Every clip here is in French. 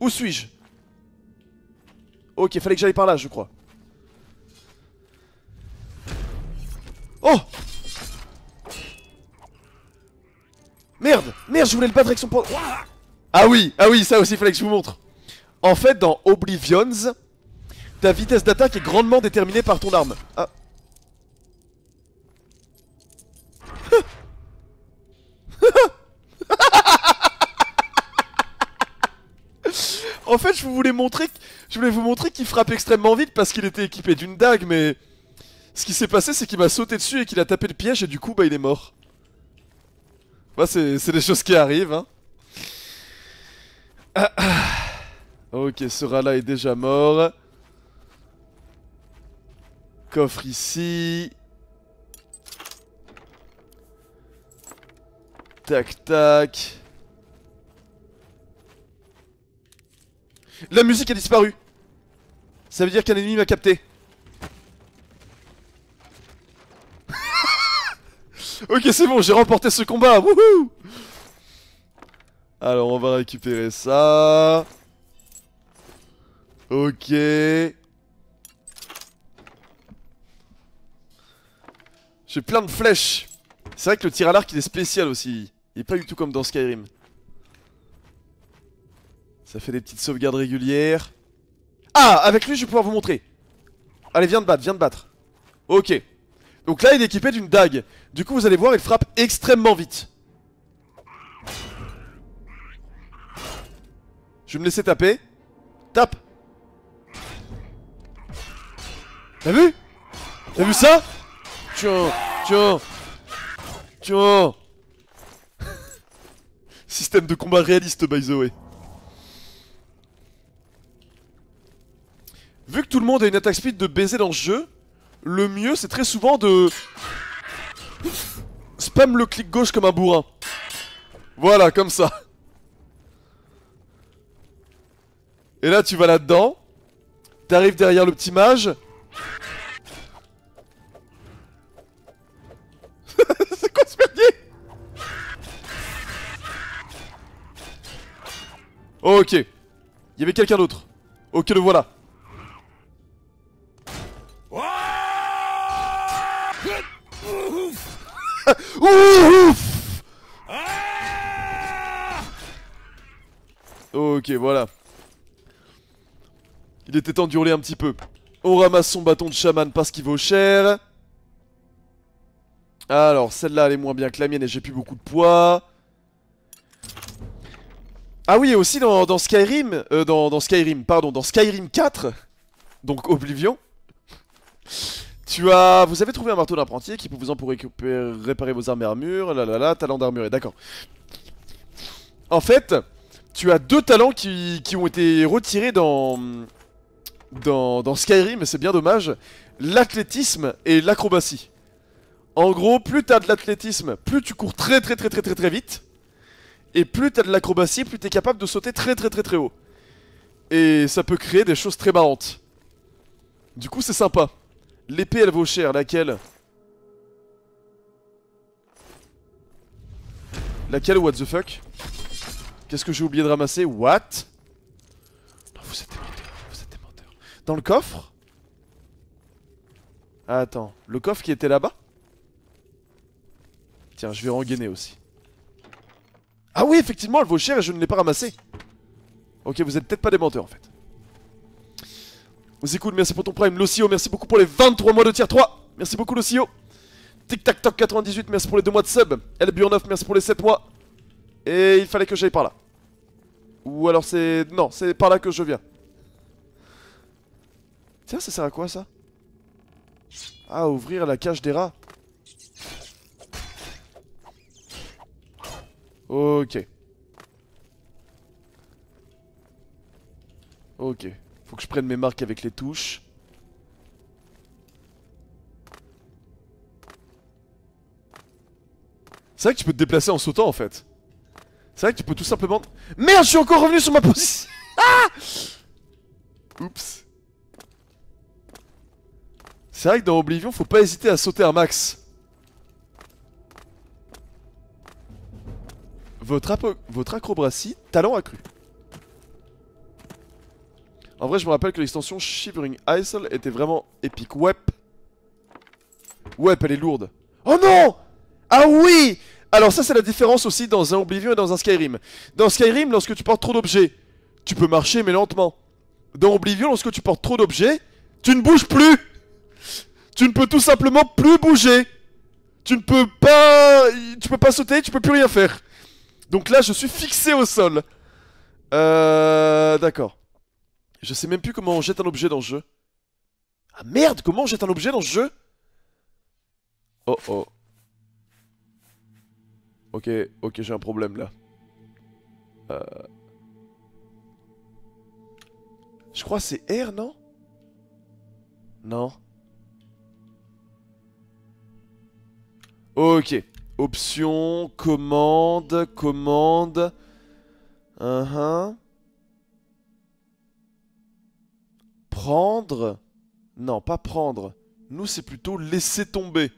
Où suis-je Ok, fallait que j'aille par là, je crois. Oh Merde Merde, je voulais le battre avec son poing Ah oui Ah oui, ça aussi, fallait que je vous montre. En fait, dans Oblivions, ta vitesse d'attaque est grandement déterminée par ton arme. Ah en fait, je voulais, montrer, vous montrer qu'il frappe extrêmement vite parce qu'il était équipé d'une dague, mais... Ce qui s'est passé, c'est qu'il m'a sauté dessus et qu'il a tapé le piège et du coup, bah, il est mort. Bah, c'est des choses qui arrivent, hein. Ok, ce rat-là est déjà mort. Coffre ici. Tac, tac. La musique a disparu Ça veut dire qu'un ennemi m'a capté Ok c'est bon j'ai remporté ce combat Alors on va récupérer ça Ok J'ai plein de flèches C'est vrai que le tir à l'arc il est spécial aussi Il est pas du tout comme dans Skyrim ça fait des petites sauvegardes régulières. Ah Avec lui, je vais pouvoir vous montrer. Allez, viens de battre, viens de battre. Ok. Donc là, il est équipé d'une dague. Du coup, vous allez voir, il frappe extrêmement vite. Je vais me laisser taper. Tape T'as vu T'as vu ça Tiens Tiens Tiens Système de combat réaliste, by the way. vu que tout le monde a une attaque speed de baiser dans ce jeu, le mieux c'est très souvent de... Spam le clic gauche comme un bourrin. Voilà, comme ça. Et là tu vas là-dedans. T'arrives derrière le petit mage. c'est quoi ce merdier Ok. Il y avait quelqu'un d'autre. Ok, le voilà. Ah ok, voilà. Il était temps d'hurler un petit peu. On ramasse son bâton de chaman parce qu'il vaut cher. Alors, celle-là, elle est moins bien que la mienne et j'ai plus beaucoup de poids. Ah oui, et aussi dans, Skyrim... Euh, dans, dans Skyrim, pardon, dans Skyrim 4, donc Oblivion... Tu as... Vous avez trouvé un marteau d'apprenti qui peut vous en pour récupérer, réparer vos armes et armures. Là là là, talent d'armurier, d'accord. En fait, tu as deux talents qui, qui ont été retirés dans, dans, dans Skyrim, c'est bien dommage. L'athlétisme et l'acrobatie. En gros, plus t'as de l'athlétisme, plus tu cours très très très très très très vite. Et plus t'as de l'acrobatie, plus t'es capable de sauter très très très très haut. Et ça peut créer des choses très marrantes. Du coup, c'est sympa. L'épée, elle vaut cher. Laquelle Laquelle, what the fuck Qu'est-ce que j'ai oublié de ramasser What Non, vous êtes des menteurs. Vous êtes des menteurs. Dans le coffre ah, Attends, le coffre qui était là-bas Tiens, je vais rengainer aussi. Ah oui, effectivement, elle vaut cher et je ne l'ai pas ramassée. Ok, vous êtes peut-être pas des menteurs en fait. C'est cool, merci pour ton prime. Locio, merci beaucoup pour les 23 mois de tier 3. Merci beaucoup, Locio. Tic Tac Toc 98, merci pour les 2 mois de sub. Elbion 9 merci pour les 7 mois. Et il fallait que j'aille par là. Ou alors c'est... Non, c'est par là que je viens. Tiens, ça sert à quoi, ça À ah, ouvrir la cage des rats. Ok. Ok. Faut que je prenne mes marques avec les touches. C'est vrai que tu peux te déplacer en sautant en fait. C'est vrai que tu peux tout simplement... Merde, je suis encore revenu sur ma position Ah Oups. C'est vrai que dans Oblivion, faut pas hésiter à sauter un max. Votre, votre acrobatie, talent accru. En vrai, je me rappelle que l'extension Shivering Isle était vraiment épique. Web. Web, elle est lourde. Oh non Ah oui Alors ça, c'est la différence aussi dans un Oblivion et dans un Skyrim. Dans Skyrim, lorsque tu portes trop d'objets, tu peux marcher, mais lentement. Dans Oblivion, lorsque tu portes trop d'objets, tu ne bouges plus Tu ne peux tout simplement plus bouger Tu ne peux pas... Tu peux pas sauter, tu peux plus rien faire. Donc là, je suis fixé au sol. Euh, d'accord. Je sais même plus comment on jette un objet dans le jeu. Ah merde, comment on jette un objet dans le jeu Oh oh. Ok, ok, j'ai un problème là. Euh. Je crois c'est R, non Non. Ok. Option, commande, commande. Uh -huh. Prendre Non, pas prendre. Nous, c'est plutôt laisser tomber.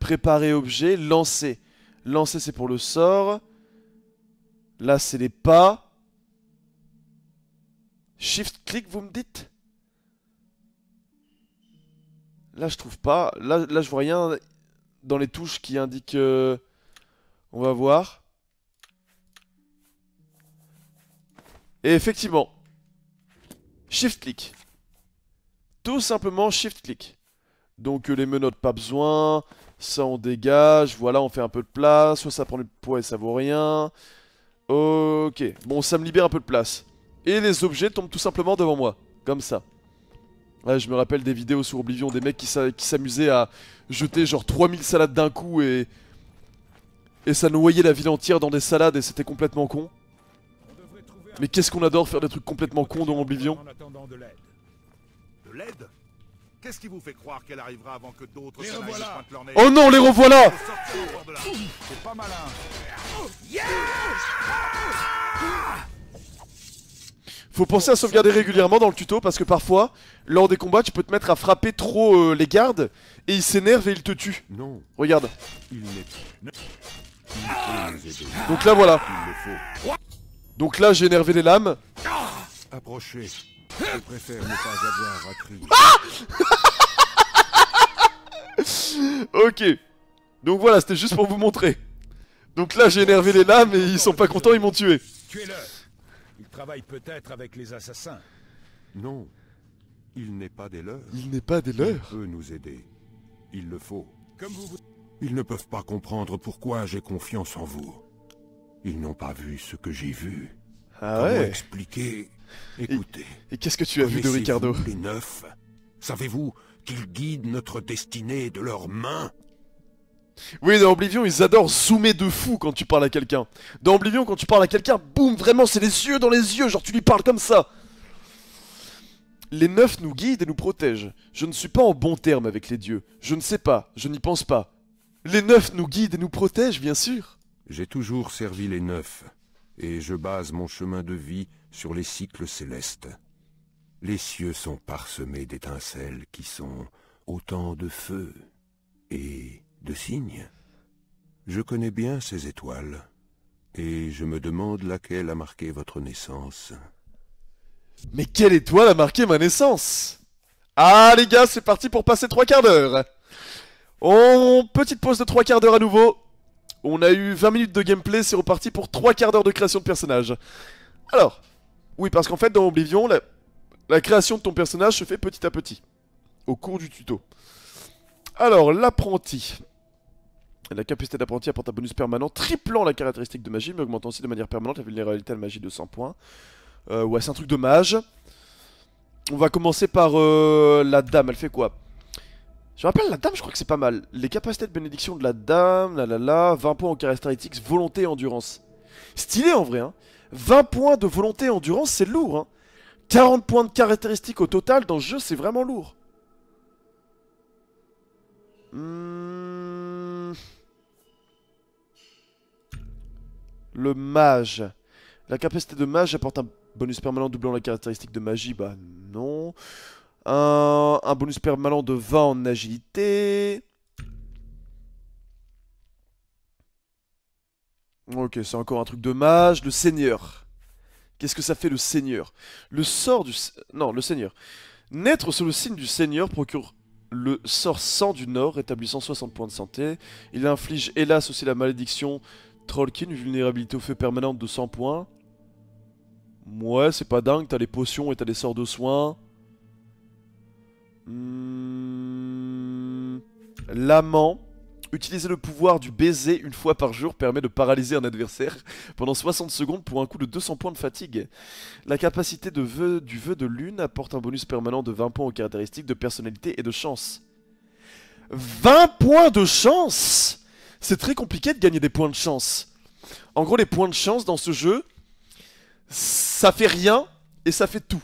Préparer objet, lancer. Lancer, c'est pour le sort. Là, c'est les pas. Shift-click, vous me dites Là, je trouve pas. Là, là, je vois rien dans les touches qui indiquent... Euh, on va voir. Et effectivement. Shift-click tout simplement shift-click. Donc euh, les menottes, pas besoin. Ça, on dégage. Voilà, on fait un peu de place. Soit ça prend du poids et ça vaut rien. Ok. Bon, ça me libère un peu de place. Et les objets tombent tout simplement devant moi. Comme ça. Ouais, je me rappelle des vidéos sur Oblivion, des mecs qui s'amusaient à jeter genre 3000 salades d'un coup et... Et ça noyait la ville entière dans des salades et c'était complètement con. Mais qu'est-ce qu'on adore faire des trucs complètement cons dans Oblivion l'aide Qu'est-ce qui vous fait croire qu'elle arrivera avant que d'autres Oh non, les revoilà C'est pas malin. faut penser à sauvegarder régulièrement dans le tuto parce que parfois, lors des combats, tu peux te mettre à frapper trop euh, les gardes et ils s'énervent et ils te tuent. Non. Regarde. Donc là, voilà. Donc là, j'ai énervé les lames. Approchez. Je préfère ne pas avoir à Ah ok. Donc voilà, c'était juste pour vous montrer. Donc là, j'ai énervé les lames et ils sont pas contents, ils m'ont tué. Tuez-le. Il travaille peut-être avec les assassins. Non. Il n'est pas des leurs. Il n'est pas des leurs. Il peut nous aider. Il le faut. Comme vous... Ils ne peuvent pas comprendre pourquoi j'ai confiance en vous. Ils n'ont pas vu ce que j'ai vu. Ah ouais. expliquer Écoutez. Et, qu'est-ce que tu as vu de Ricardo Les neuf. Savez-vous qu'ils guident notre destinée de leurs mains oui, dans Oblivion, ils adorent zoomer de fou quand tu parles à quelqu'un. Dans Oblivion, quand tu parles à quelqu'un, boum, vraiment, c'est les yeux dans les yeux, genre tu lui parles comme ça. Les neufs nous guident et nous protègent. Je ne suis pas en bon terme avec les dieux. Je ne sais pas, je n'y pense pas. Les neufs nous guident et nous protègent, bien sûr. J'ai toujours servi les neufs, et je base mon chemin de vie sur les cycles célestes. Les cieux sont parsemés d'étincelles qui sont autant de feux et de signes. Je connais bien ces étoiles, et je me demande laquelle a marqué votre naissance. Mais quelle étoile a marqué ma naissance Ah les gars, c'est parti pour passer trois quarts d'heure On... Petite pause de trois quarts d'heure à nouveau. On a eu 20 minutes de gameplay, c'est reparti pour trois quarts d'heure de création de personnages. Alors, oui, parce qu'en fait, dans Oblivion, la... création de ton personnage se fait petit à petit. Au cours du tuto. Alors, l'apprenti. La capacité d'apprenti apporte un bonus permanent triplant la caractéristique de magie, mais augmentant aussi de manière permanente la vulnérabilité à la magie de 100 points. Euh, ouais, c'est un truc de mage. On va commencer par euh, la dame. Elle fait quoi je me rappelle, la dame, je crois que c'est pas mal. Les capacités de bénédiction de la dame, là 20 points en caractéristiques, volonté et endurance. Stylé en vrai, hein. 20 points de volonté et endurance, c'est lourd. Hein. 40 points de caractéristiques au total dans ce jeu, c'est vraiment lourd. Hmm. Le mage. La capacité de mage apporte un bonus permanent doublant la caractéristique de magie. Bah non. Un, un bonus permanent de 20 en agilité. Ok, c'est encore un truc de mage. Le seigneur. Qu'est-ce que ça fait le seigneur Le sort du... Non, le seigneur. Naître sous le signe du seigneur procure le sort sang du nord, rétablissant 60 points de santé. Il inflige hélas aussi la malédiction Trollkin, une vulnérabilité au feu permanente de 100 points. Ouais, c'est pas dingue, t'as les potions et t'as les sorts de soins. Hmm. L'amant. Utiliser le pouvoir du baiser une fois par jour permet de paralyser un adversaire pendant 60 secondes pour un coup de 200 points de fatigue. La capacité de du vœu de lune apporte un bonus permanent de 20 points aux caractéristiques de personnalité et de chance. 20 points de chance C'est très compliqué de gagner des points de chance. En gros, les points de chance dans ce jeu, ça fait rien et ça fait tout.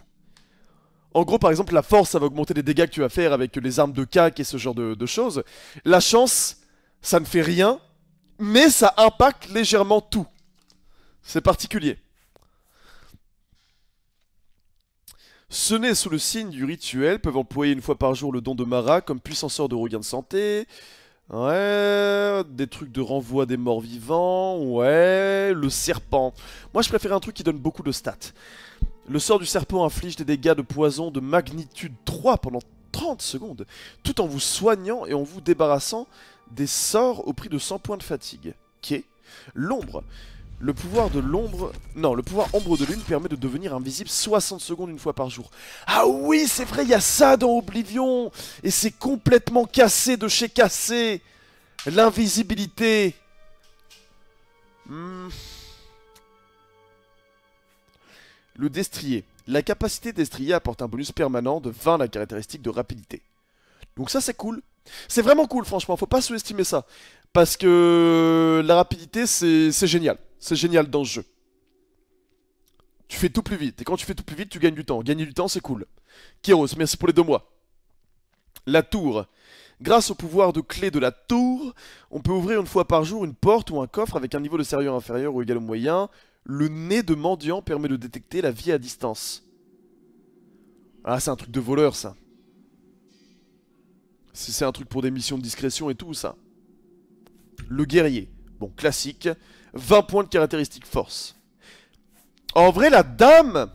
En gros, par exemple, la force, ça va augmenter les dégâts que tu vas faire avec les armes de cac et ce genre de choses. La chance, ça ne fait rien, mais ça impacte légèrement tout. C'est particulier. Ce n'est sous le signe du rituel peuvent employer une fois par jour le don de Mara comme puissanceur de regain de santé. Ouais, des trucs de renvoi des morts vivants, ouais, le serpent. Moi je préfère un truc qui donne beaucoup de stats. Le sort du serpent inflige des dégâts de poison de magnitude 3 pendant 30 secondes, tout en vous soignant et en vous débarrassant des sorts au prix de 100 points de fatigue. Qu'est l'ombre. Le pouvoir de l'ombre... Non, le pouvoir ombre de lune permet de devenir invisible 60 secondes une fois par jour. Ah oui, c'est vrai, il y a ça dans Oblivion Et c'est complètement cassé de chez cassé L'invisibilité hmm. Le destrier. La capacité destrier apporte un bonus permanent de 20 à la caractéristique de rapidité. Donc ça c'est cool, c'est vraiment cool, franchement, faut pas sous-estimer ça. Parce que la rapidité, c'est génial. C'est génial dans ce jeu. Tu fais tout plus vite. Et quand tu fais tout plus vite, tu gagnes du temps. Gagner du temps, c'est cool. Kéros, merci pour les deux mois. La tour. Grâce au pouvoir de clé de la tour, on peut ouvrir une fois par jour une porte ou un coffre avec un niveau de sérieux inférieur ou égal au moyen. Le nez de mendiant permet de détecter la vie à distance. Ah, c'est un truc de voleur, ça. Si C'est un truc pour des missions de discrétion et tout ça. Le guerrier. Bon, classique. 20 points de caractéristique force. En vrai, la dame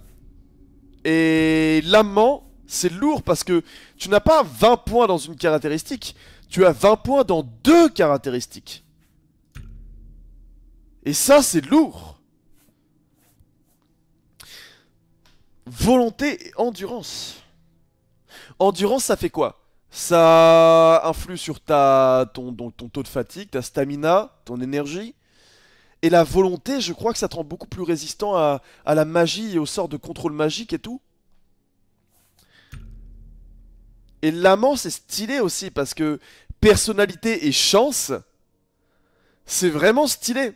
et l'amant, c'est lourd parce que tu n'as pas 20 points dans une caractéristique. Tu as 20 points dans deux caractéristiques. Et ça, c'est lourd. Volonté et endurance. Endurance, ça fait quoi ça influe sur ta, ton, ton, taux de fatigue, ta stamina, ton énergie. Et la volonté, je crois que ça te rend beaucoup plus résistant à, la magie et au sort de contrôle magique et tout. Et l'amant, c'est stylé aussi parce que personnalité et chance, c'est vraiment stylé.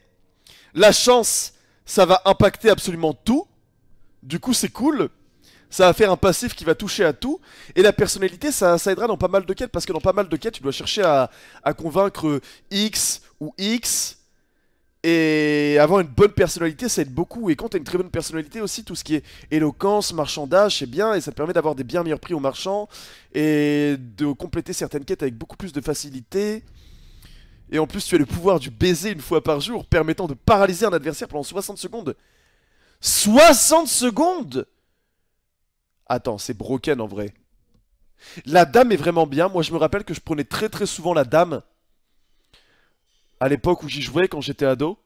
La chance, ça va impacter absolument tout. Du coup, c'est cool ça va faire un passif qui va toucher à tout. Et la personnalité, ça, aidera dans pas mal de quêtes, parce que dans pas mal de quêtes, tu dois chercher à, convaincre X ou X. Et avoir une bonne personnalité, ça aide beaucoup. Et quand tu as une très bonne personnalité aussi, tout ce qui est éloquence, marchandage, c'est bien. Et ça te permet d'avoir des bien meilleurs prix aux marchands. Et de compléter certaines quêtes avec beaucoup plus de facilité. Et en plus, tu as le pouvoir du baiser une fois par jour, permettant de paralyser un adversaire pendant 60 secondes. 60 secondes Attends, c'est broken en vrai. La dame est vraiment bien. Moi, je me rappelle que je prenais très très souvent la dame à l'époque où j'y jouais quand j'étais ado.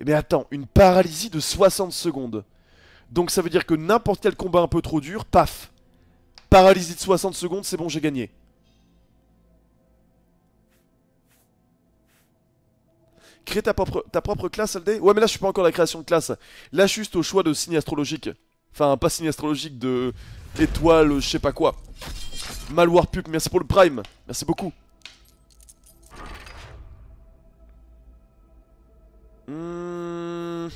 Mais eh attends, une paralysie de 60 secondes. Donc ça veut dire que n'importe quel combat un peu trop dur, paf. Paralysie de 60 secondes, c'est bon, j'ai gagné. Crée ta propre, ta propre classe, Aldé Ouais, mais là, je suis pas encore à la création de classe. Là, juste au choix de signe astrologique. Enfin, pas signe astrologique de étoile, je sais pas quoi. Malwar Pup, merci pour le prime. Merci beaucoup. Hmm.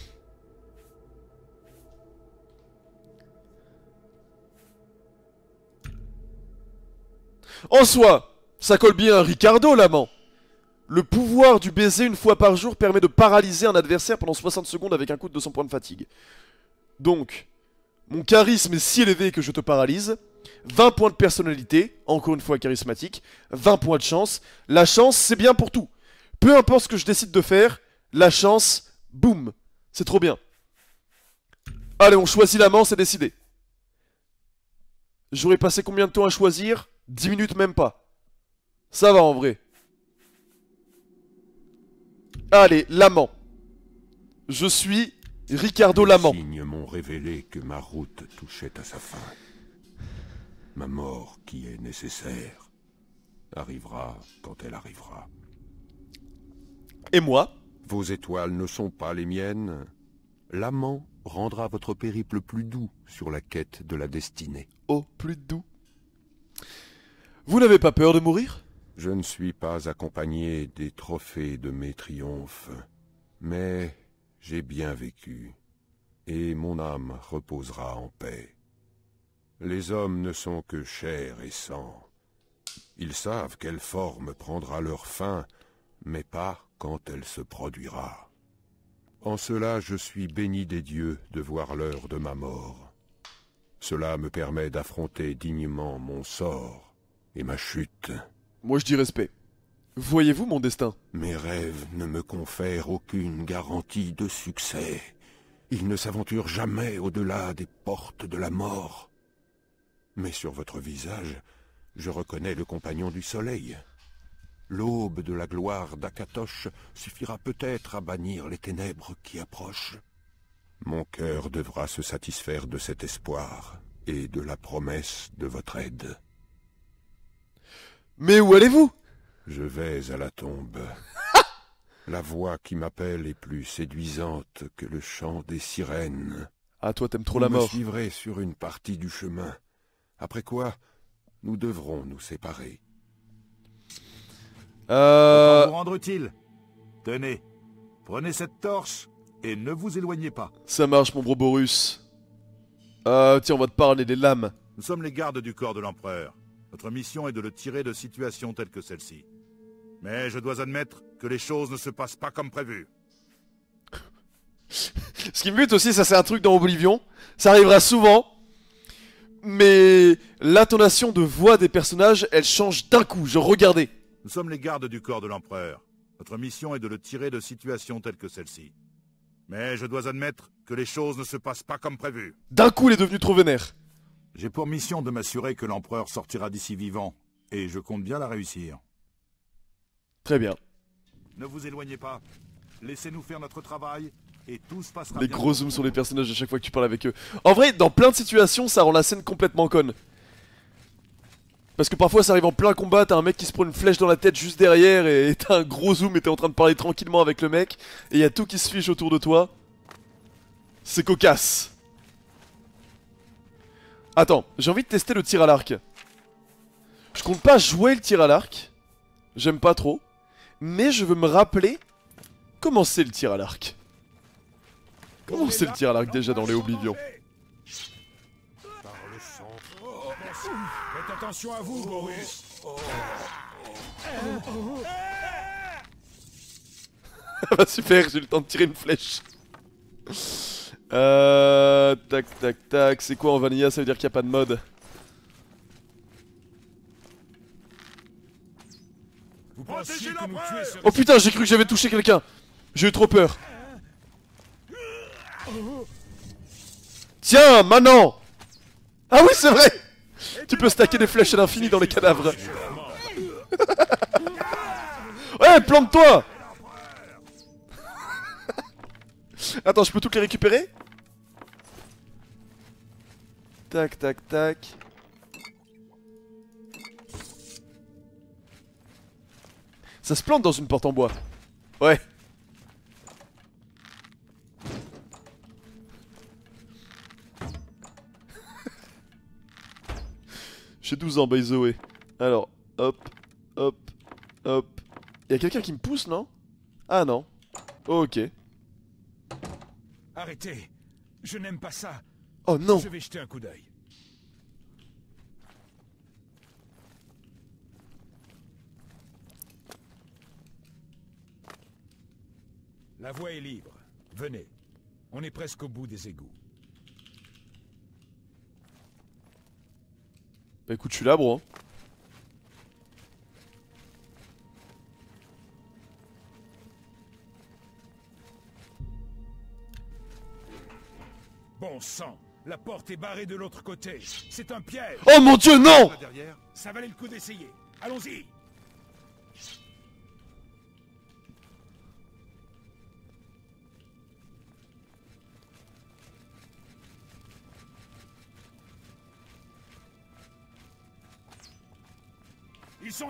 En soi, ça colle bien à Ricardo, l'amant. Le pouvoir du baiser une fois par jour permet de paralyser un adversaire pendant 60 secondes avec un coup de 200 points de fatigue. Donc, mon charisme est si élevé que je te paralyse. 20 points de personnalité, encore une fois charismatique. 20 points de chance. La chance, c'est bien pour tout. Peu importe ce que je décide de faire, la chance, boum. C'est trop bien. Allez, on choisit l'amant, c'est décidé. J'aurais passé combien de temps à choisir 10 minutes même pas. Ça va en vrai. Allez, l'amant. Je suis Ricardo Lamant. m'ont révélé que ma route touchait à sa fin. Ma mort, qui est nécessaire, arrivera quand elle arrivera. Et moi Vos étoiles ne sont pas les miennes. L'amant rendra votre périple plus doux sur la quête de la destinée. Oh, plus doux Vous n'avez pas peur de mourir Je ne suis pas accompagné des trophées de mes triomphes, mais j'ai bien vécu, et mon âme reposera en paix. Les hommes ne sont que chair et sang. Ils savent quelle forme prendra leur fin, mais pas quand elle se produira. En cela je suis béni des dieux de voir l'heure de ma mort. Cela me permet d'affronter dignement mon sort et ma chute. Moi je dis respect. Voyez-vous mon destin Mes rêves ne me confèrent aucune garantie de succès. Ils ne s'aventurent jamais au-delà des portes de la mort. Mais sur votre visage, je reconnais le compagnon du soleil. L'aube de la gloire d'Akatoche suffira peut-être à bannir les ténèbres qui approchent. Mon cœur devra se satisfaire de cet espoir et de la promesse de votre aide. Mais où allez-vous je vais à la tombe. la voix qui m'appelle est plus séduisante que le chant des sirènes. Ah, toi, t'aimes trop la mort. Me suivrai sur une partie du chemin. Après quoi, nous devrons nous séparer. Euh... Vous rendre utile. Tenez, prenez cette torche et ne vous éloignez pas. Ça marche, mon Broborus. Euh, tiens, on va te parler des lames. Nous sommes les gardes du corps de l'empereur. Notre mission est de le tirer de situations telles que celle-ci. Mais je dois admettre que les choses ne se passent pas comme prévu. Ce qui me bute aussi, ça c'est un truc dans Oblivion. Ça arrivera souvent. Mais l'intonation de voix des personnages, elle change d'un coup. Je regardais. Nous sommes les gardes du corps de l'empereur. Notre mission est de le tirer de situations telles que celle-ci. Mais je dois admettre que les choses ne se passent pas comme prévu. D'un coup, il est devenu trop vénère. J'ai pour mission de m'assurer que l'empereur sortira d'ici vivant, et je compte bien la réussir. Très bien. Ne vous éloignez pas. Laissez-nous faire notre travail et tout se passera Les gros zooms sur les personnages à chaque fois que tu parles avec eux. En vrai, dans plein de situations, ça rend la scène complètement conne. Parce que parfois ça arrive en plein combat, t'as un mec qui se prend une flèche dans la tête juste derrière et t'as un gros zoom et t'es en train de parler tranquillement avec le mec et y a tout qui se fiche autour de toi. C'est cocasse. Attends, j'ai envie de tester le tir à l'arc. Je compte pas jouer le tir à l'arc. J'aime pas trop. Mais je veux me rappeler comment c'est le tir à l'arc. Comment c'est le tir à l'arc déjà dans les Oblivions ah bah super, j'ai le temps de tirer une flèche. Euh, tac, tac, tac. C'est quoi en vanilla Ça veut dire qu'il n'y a pas de mode. Oh putain, j'ai cru que j'avais touché quelqu'un J'ai eu trop peur Tiens, maintenant Ah oui, c'est vrai Tu peux stacker des flèches à l'infini dans les cadavres Ouais, plante-toi Attends, je peux toutes les récupérer Tac, tac, tac. Ça se plante dans une porte en bois. Ouais. J'ai 12 ans, by the way. Alors, hop, hop, hop. Y'a quelqu'un qui me pousse, non Ah non. Ok. Arrêtez. Je n'aime pas ça. Oh non. Je vais jeter un coup d'œil. La voie est libre. Venez. On est presque au bout des égouts. Bah écoute, je suis là, bro. Hein. Bon sang, la porte est barrée de l'autre côté. C'est un piège. Oh mon dieu, non Ça valait le coup d'essayer. Allons-y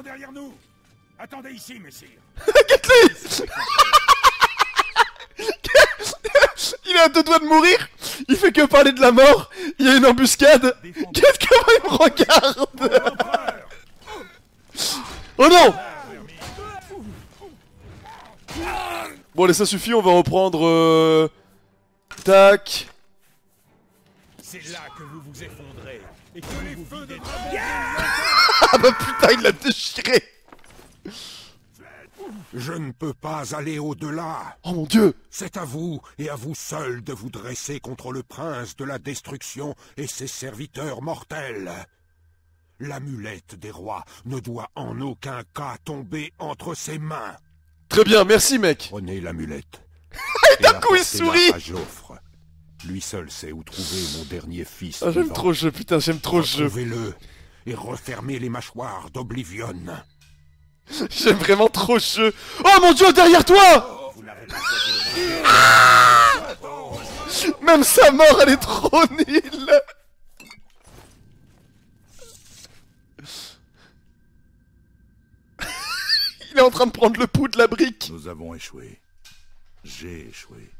derrière nous Attendez ici, messire Il a deux doigts de mourir Il fait que parler de la mort Il y a une embuscade Qu'est-ce que il me regarde Oh non Bon allez ça suffit, on va reprendre... Euh, tac C'est là que vous vous effondrez et les feux ah bah putain, il l'a déchiré Je ne peux pas aller au-delà. Oh mon dieu C'est à vous, et à vous seul, de vous dresser contre le prince de la destruction et ses serviteurs mortels. L'amulette des rois ne doit en aucun cas tomber entre ses mains. Très bien, merci mec Prenez l'amulette. et d'un coup il sourit Joffre. Lui seul sait où trouver mon dernier fils. Ah, j'aime trop le jeu, putain, j'aime trop le jeu. Trouvez-le et refermer les mâchoires d'Oblivion. J'aime vraiment trop ce Oh mon dieu, derrière toi oh, Même sa mort, elle est trop nulle Il est en train de prendre le pouls de la brique. Nous avons échoué. J'ai échoué.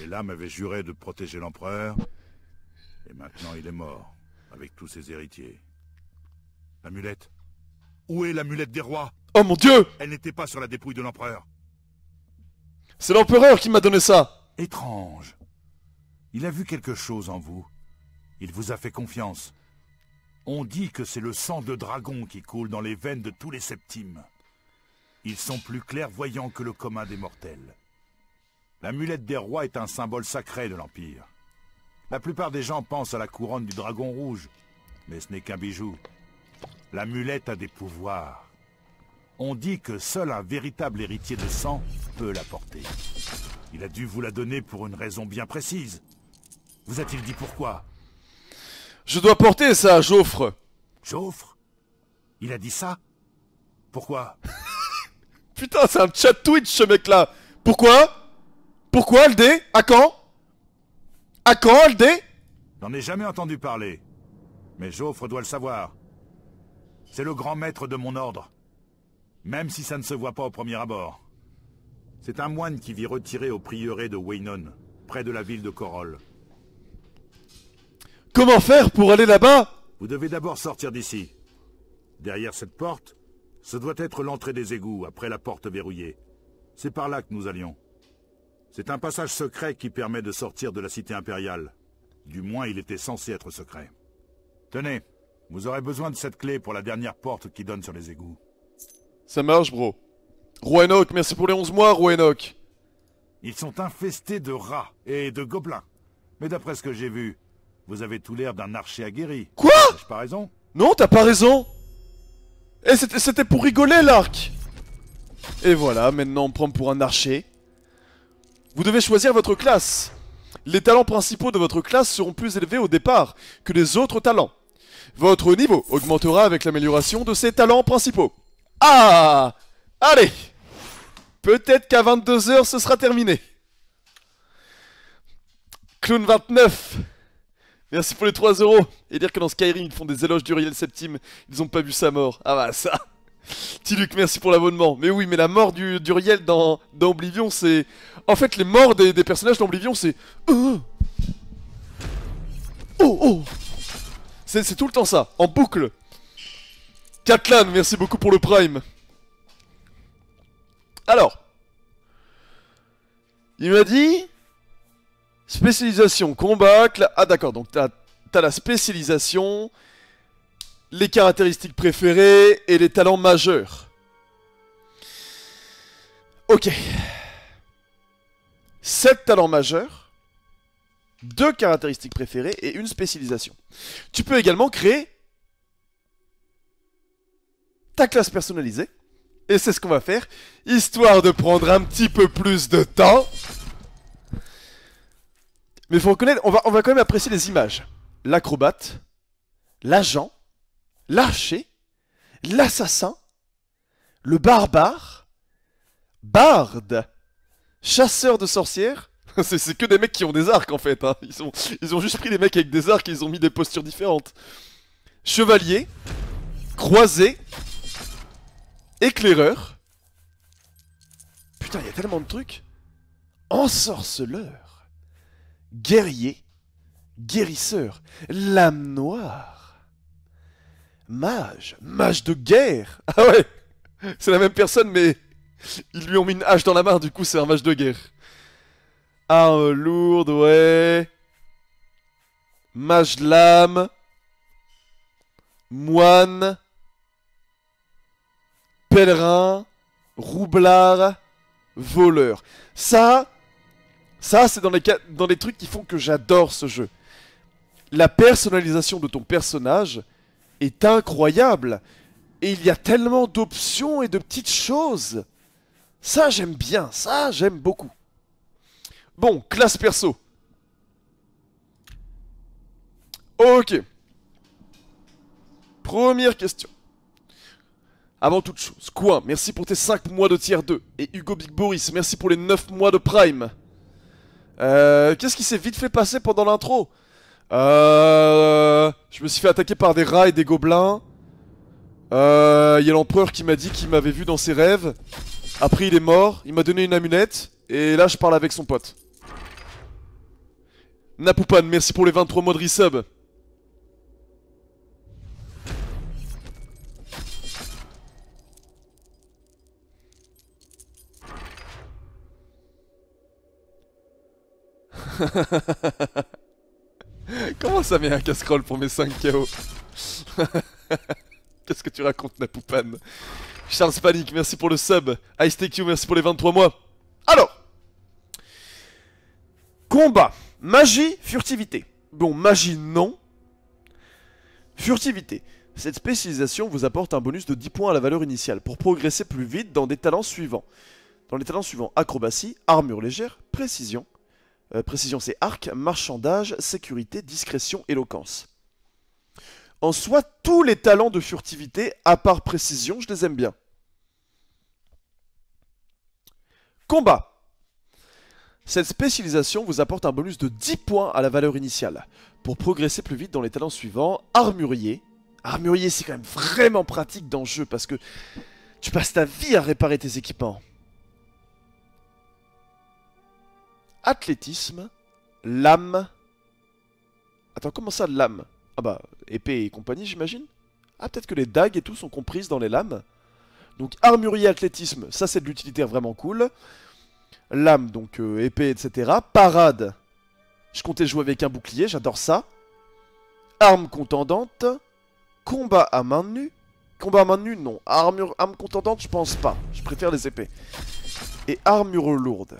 Et là avait juré de protéger l'empereur. Et maintenant, il est mort avec tous ses héritiers. L'amulette Où est l'amulette des rois Oh mon dieu Elle n'était pas sur la dépouille de l'empereur. C'est l'empereur qui m'a donné ça Étrange. Il a vu quelque chose en vous. Il vous a fait confiance. On dit que c'est le sang de dragon qui coule dans les veines de tous les septimes. Ils sont plus clairvoyants que le commun des mortels. L'amulette des rois est un symbole sacré de l'Empire. La plupart des gens pensent à la couronne du dragon rouge, mais ce n'est qu'un bijou. L'amulette a des pouvoirs. On dit que seul un véritable héritier de sang peut la porter. Il a dû vous la donner pour une raison bien précise. Vous a-t-il dit pourquoi Je dois porter ça, Joffre. Joffre Il a dit ça Pourquoi Putain, c'est un chat Twitch ce mec là. Pourquoi Pourquoi le dé À quand à Coroll J'en ai jamais entendu parler. Mais Joffre doit le savoir. C'est le grand maître de mon ordre. Même si ça ne se voit pas au premier abord. C'est un moine qui vit retiré au prieuré de Waynon, près de la ville de Corol. Comment faire pour aller là-bas Vous devez d'abord sortir d'ici. Derrière cette porte, ce doit être l'entrée des égouts, après la porte verrouillée. C'est par là que nous allions. C'est un passage secret qui permet de sortir de la cité impériale. Du moins, il était censé être secret. Tenez, vous aurez besoin de cette clé pour la dernière porte qui donne sur les égouts. Ça marche, bro. Rouenok, merci pour les 11 mois, Rouenok. Ils sont infestés de rats et de gobelins. Mais d'après ce que j'ai vu, vous avez tout l'air d'un archer aguerri. Quoi J'ai pas raison Non, t'as pas raison Eh, c'était pour rigoler, l'arc Et voilà, maintenant on prend pour un archer. Vous devez choisir votre classe. Les talents principaux de votre classe seront plus élevés au départ que les autres talents. Votre niveau augmentera avec l'amélioration de ces talents principaux. Ah Allez Peut-être qu'à 22h, ce sera terminé. Clown 29 Merci pour les 3 euros Et dire que dans Skyrim, ils font des éloges d'Uriel Septime, ils ont pas vu sa mort. Ah bah ça Tiluc, merci pour l'abonnement. Mais oui, mais la mort du, Riel dans, Oblivion, c'est... En fait, les morts des, personnages dans Oblivion, c'est... Euh. Oh oh C'est tout le temps ça, en boucle. Catlan, merci beaucoup pour le prime. Alors. Il m'a dit... Spécialisation, combat... Ah d'accord, donc t'as la spécialisation les caractéristiques préférées et les talents majeurs. Ok. 7 talents majeurs, 2 caractéristiques préférées et une spécialisation. Tu peux également créer ta classe personnalisée. Et c'est ce qu'on va faire, histoire de prendre un petit peu plus de temps. Mais il faut reconnaître, on va, on va quand même apprécier les images. L'acrobate, l'agent, l'archer, l'assassin, le barbare, barde, chasseur de sorcières. C'est que des mecs qui ont des arcs en fait. Hein. Ils, ont, ils ont juste pris des mecs avec des arcs et ils ont mis des postures différentes. Chevalier, croisé, éclaireur. Putain, il y a tellement de trucs. Ensorceleur, guerrier, guérisseur, lame noire. Mage Mage de guerre Ah ouais C'est la même personne, mais ils lui ont mis une hache dans la main, du coup c'est un mage de guerre. Arme ah, euh, lourde, ouais. Mage lame. Moine. Pèlerin. Roublard. Voleur. Ça, ça c'est dans les, dans les trucs qui font que j'adore ce jeu. La personnalisation de ton personnage est incroyable. Et il y a tellement d'options et de petites choses. Ça, j'aime bien. Ça, j'aime beaucoup. Bon, classe perso. Ok. Première question. Avant toute chose, quoi merci pour tes 5 mois de tiers 2. Et Hugo Big Boris, merci pour les 9 mois de prime. Euh, qu'est-ce qui s'est vite fait passer pendant l'intro euh, je me suis fait attaquer par des rats et des gobelins. Il euh, y a l'empereur qui m'a dit qu'il m'avait vu dans ses rêves. Après, il est mort. Il m'a donné une amunette Et là, je parle avec son pote. Napoupan, merci pour les 23 mois de resub. Comment ça met un casserole pour mes 5 KO Qu'est-ce que tu racontes, poupane Charles Panic, merci pour le sub. Ice merci pour les 23 mois. Alors Combat. Magie, furtivité. Bon, magie, non. Furtivité. Cette spécialisation vous apporte un bonus de 10 points à la valeur initiale pour progresser plus vite dans des talents suivants. Dans les talents suivants, acrobatie, armure légère, précision, euh, précision, c'est arc, marchandage, sécurité, discrétion, éloquence. En soi, tous les talents de furtivité, à part précision, je les aime bien. Combat. Cette spécialisation vous apporte un bonus de 10 points à la valeur initiale, pour progresser plus vite dans les talents suivants, armurier. Armurier, c'est quand même vraiment pratique dans le jeu, parce que tu passes ta vie à réparer tes équipements. Athlétisme, lame. Attends, comment ça lame Ah bah, épée et compagnie, j'imagine Ah, peut-être que les dagues et tout sont comprises dans les lames. Donc, armurier, athlétisme, ça c'est de l'utilitaire vraiment cool. Lame, donc euh, épée, etc. Parade, je comptais jouer avec un bouclier, j'adore ça. Arme contendante. Combat à main nue. Combat à main nue, non. Armure, arme contendante, je pense pas. Je préfère les épées. Et armure lourde.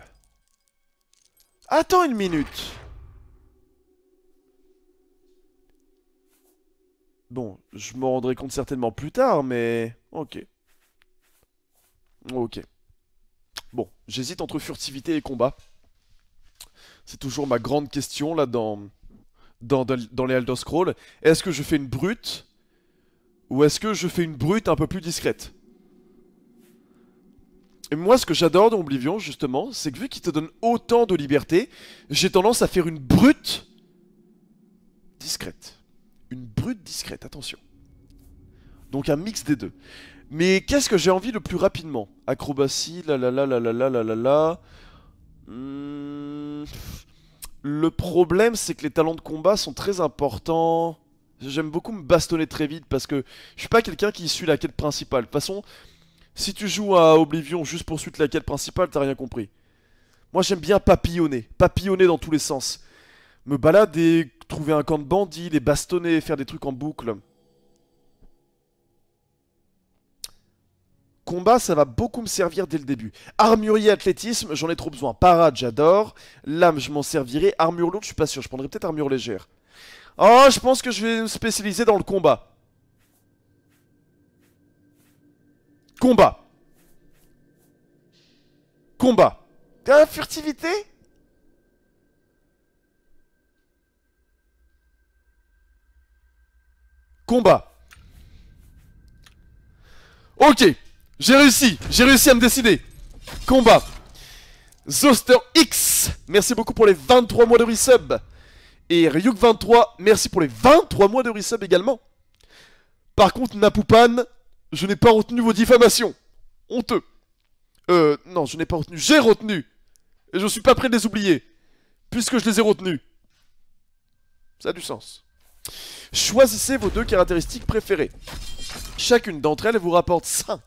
Attends une minute Bon, je m'en rendrai compte certainement plus tard, mais... Ok. Ok. Bon, j'hésite entre furtivité et combat. C'est toujours ma grande question, là, dans... Dans, les Elder Scrolls. Est-ce que je fais une brute Ou est-ce que je fais une brute un peu plus discrète et moi, ce que j'adore dans Oblivion, justement, c'est que vu qu'il te donne autant de liberté, j'ai tendance à faire une brute discrète. Une brute discrète, attention. Donc un mix des deux. Mais qu'est-ce que j'ai envie le plus rapidement Acrobatie, la la la la la la la la la. Hmm. Le problème, c'est que les talents de combat sont très importants. J'aime beaucoup me bastonner très vite parce que je suis pas quelqu'un qui suit la quête principale. De toute façon, si tu joues à Oblivion juste pour suite la quête principale, t'as rien compris. Moi j'aime bien papillonner, papillonner dans tous les sens. Me balader, trouver un camp de bandits, les bastonner, faire des trucs en boucle. Combat, ça va beaucoup me servir dès le début. Armurier, athlétisme, j'en ai trop besoin. Parade, j'adore. Lame, je m'en servirai. Armure lourde, je suis pas sûr. Je prendrai peut-être armure légère. Oh, je pense que je vais me spécialiser dans le combat. Combat. Combat. la furtivité Combat. Ok, j'ai réussi, j'ai réussi à me décider. Combat. Zoster X, merci beaucoup pour les 23 mois de resub. Et Ryuk23, merci pour les 23 mois de resub également. Par contre, Napupan, je n'ai pas retenu vos diffamations. Honteux. Euh, non, je n'ai pas retenu. J'ai retenu. Et je suis pas prêt de les oublier. Puisque je les ai retenus. Ça a du sens. Choisissez vos deux caractéristiques préférées. Chacune d'entre elles vous rapporte 5.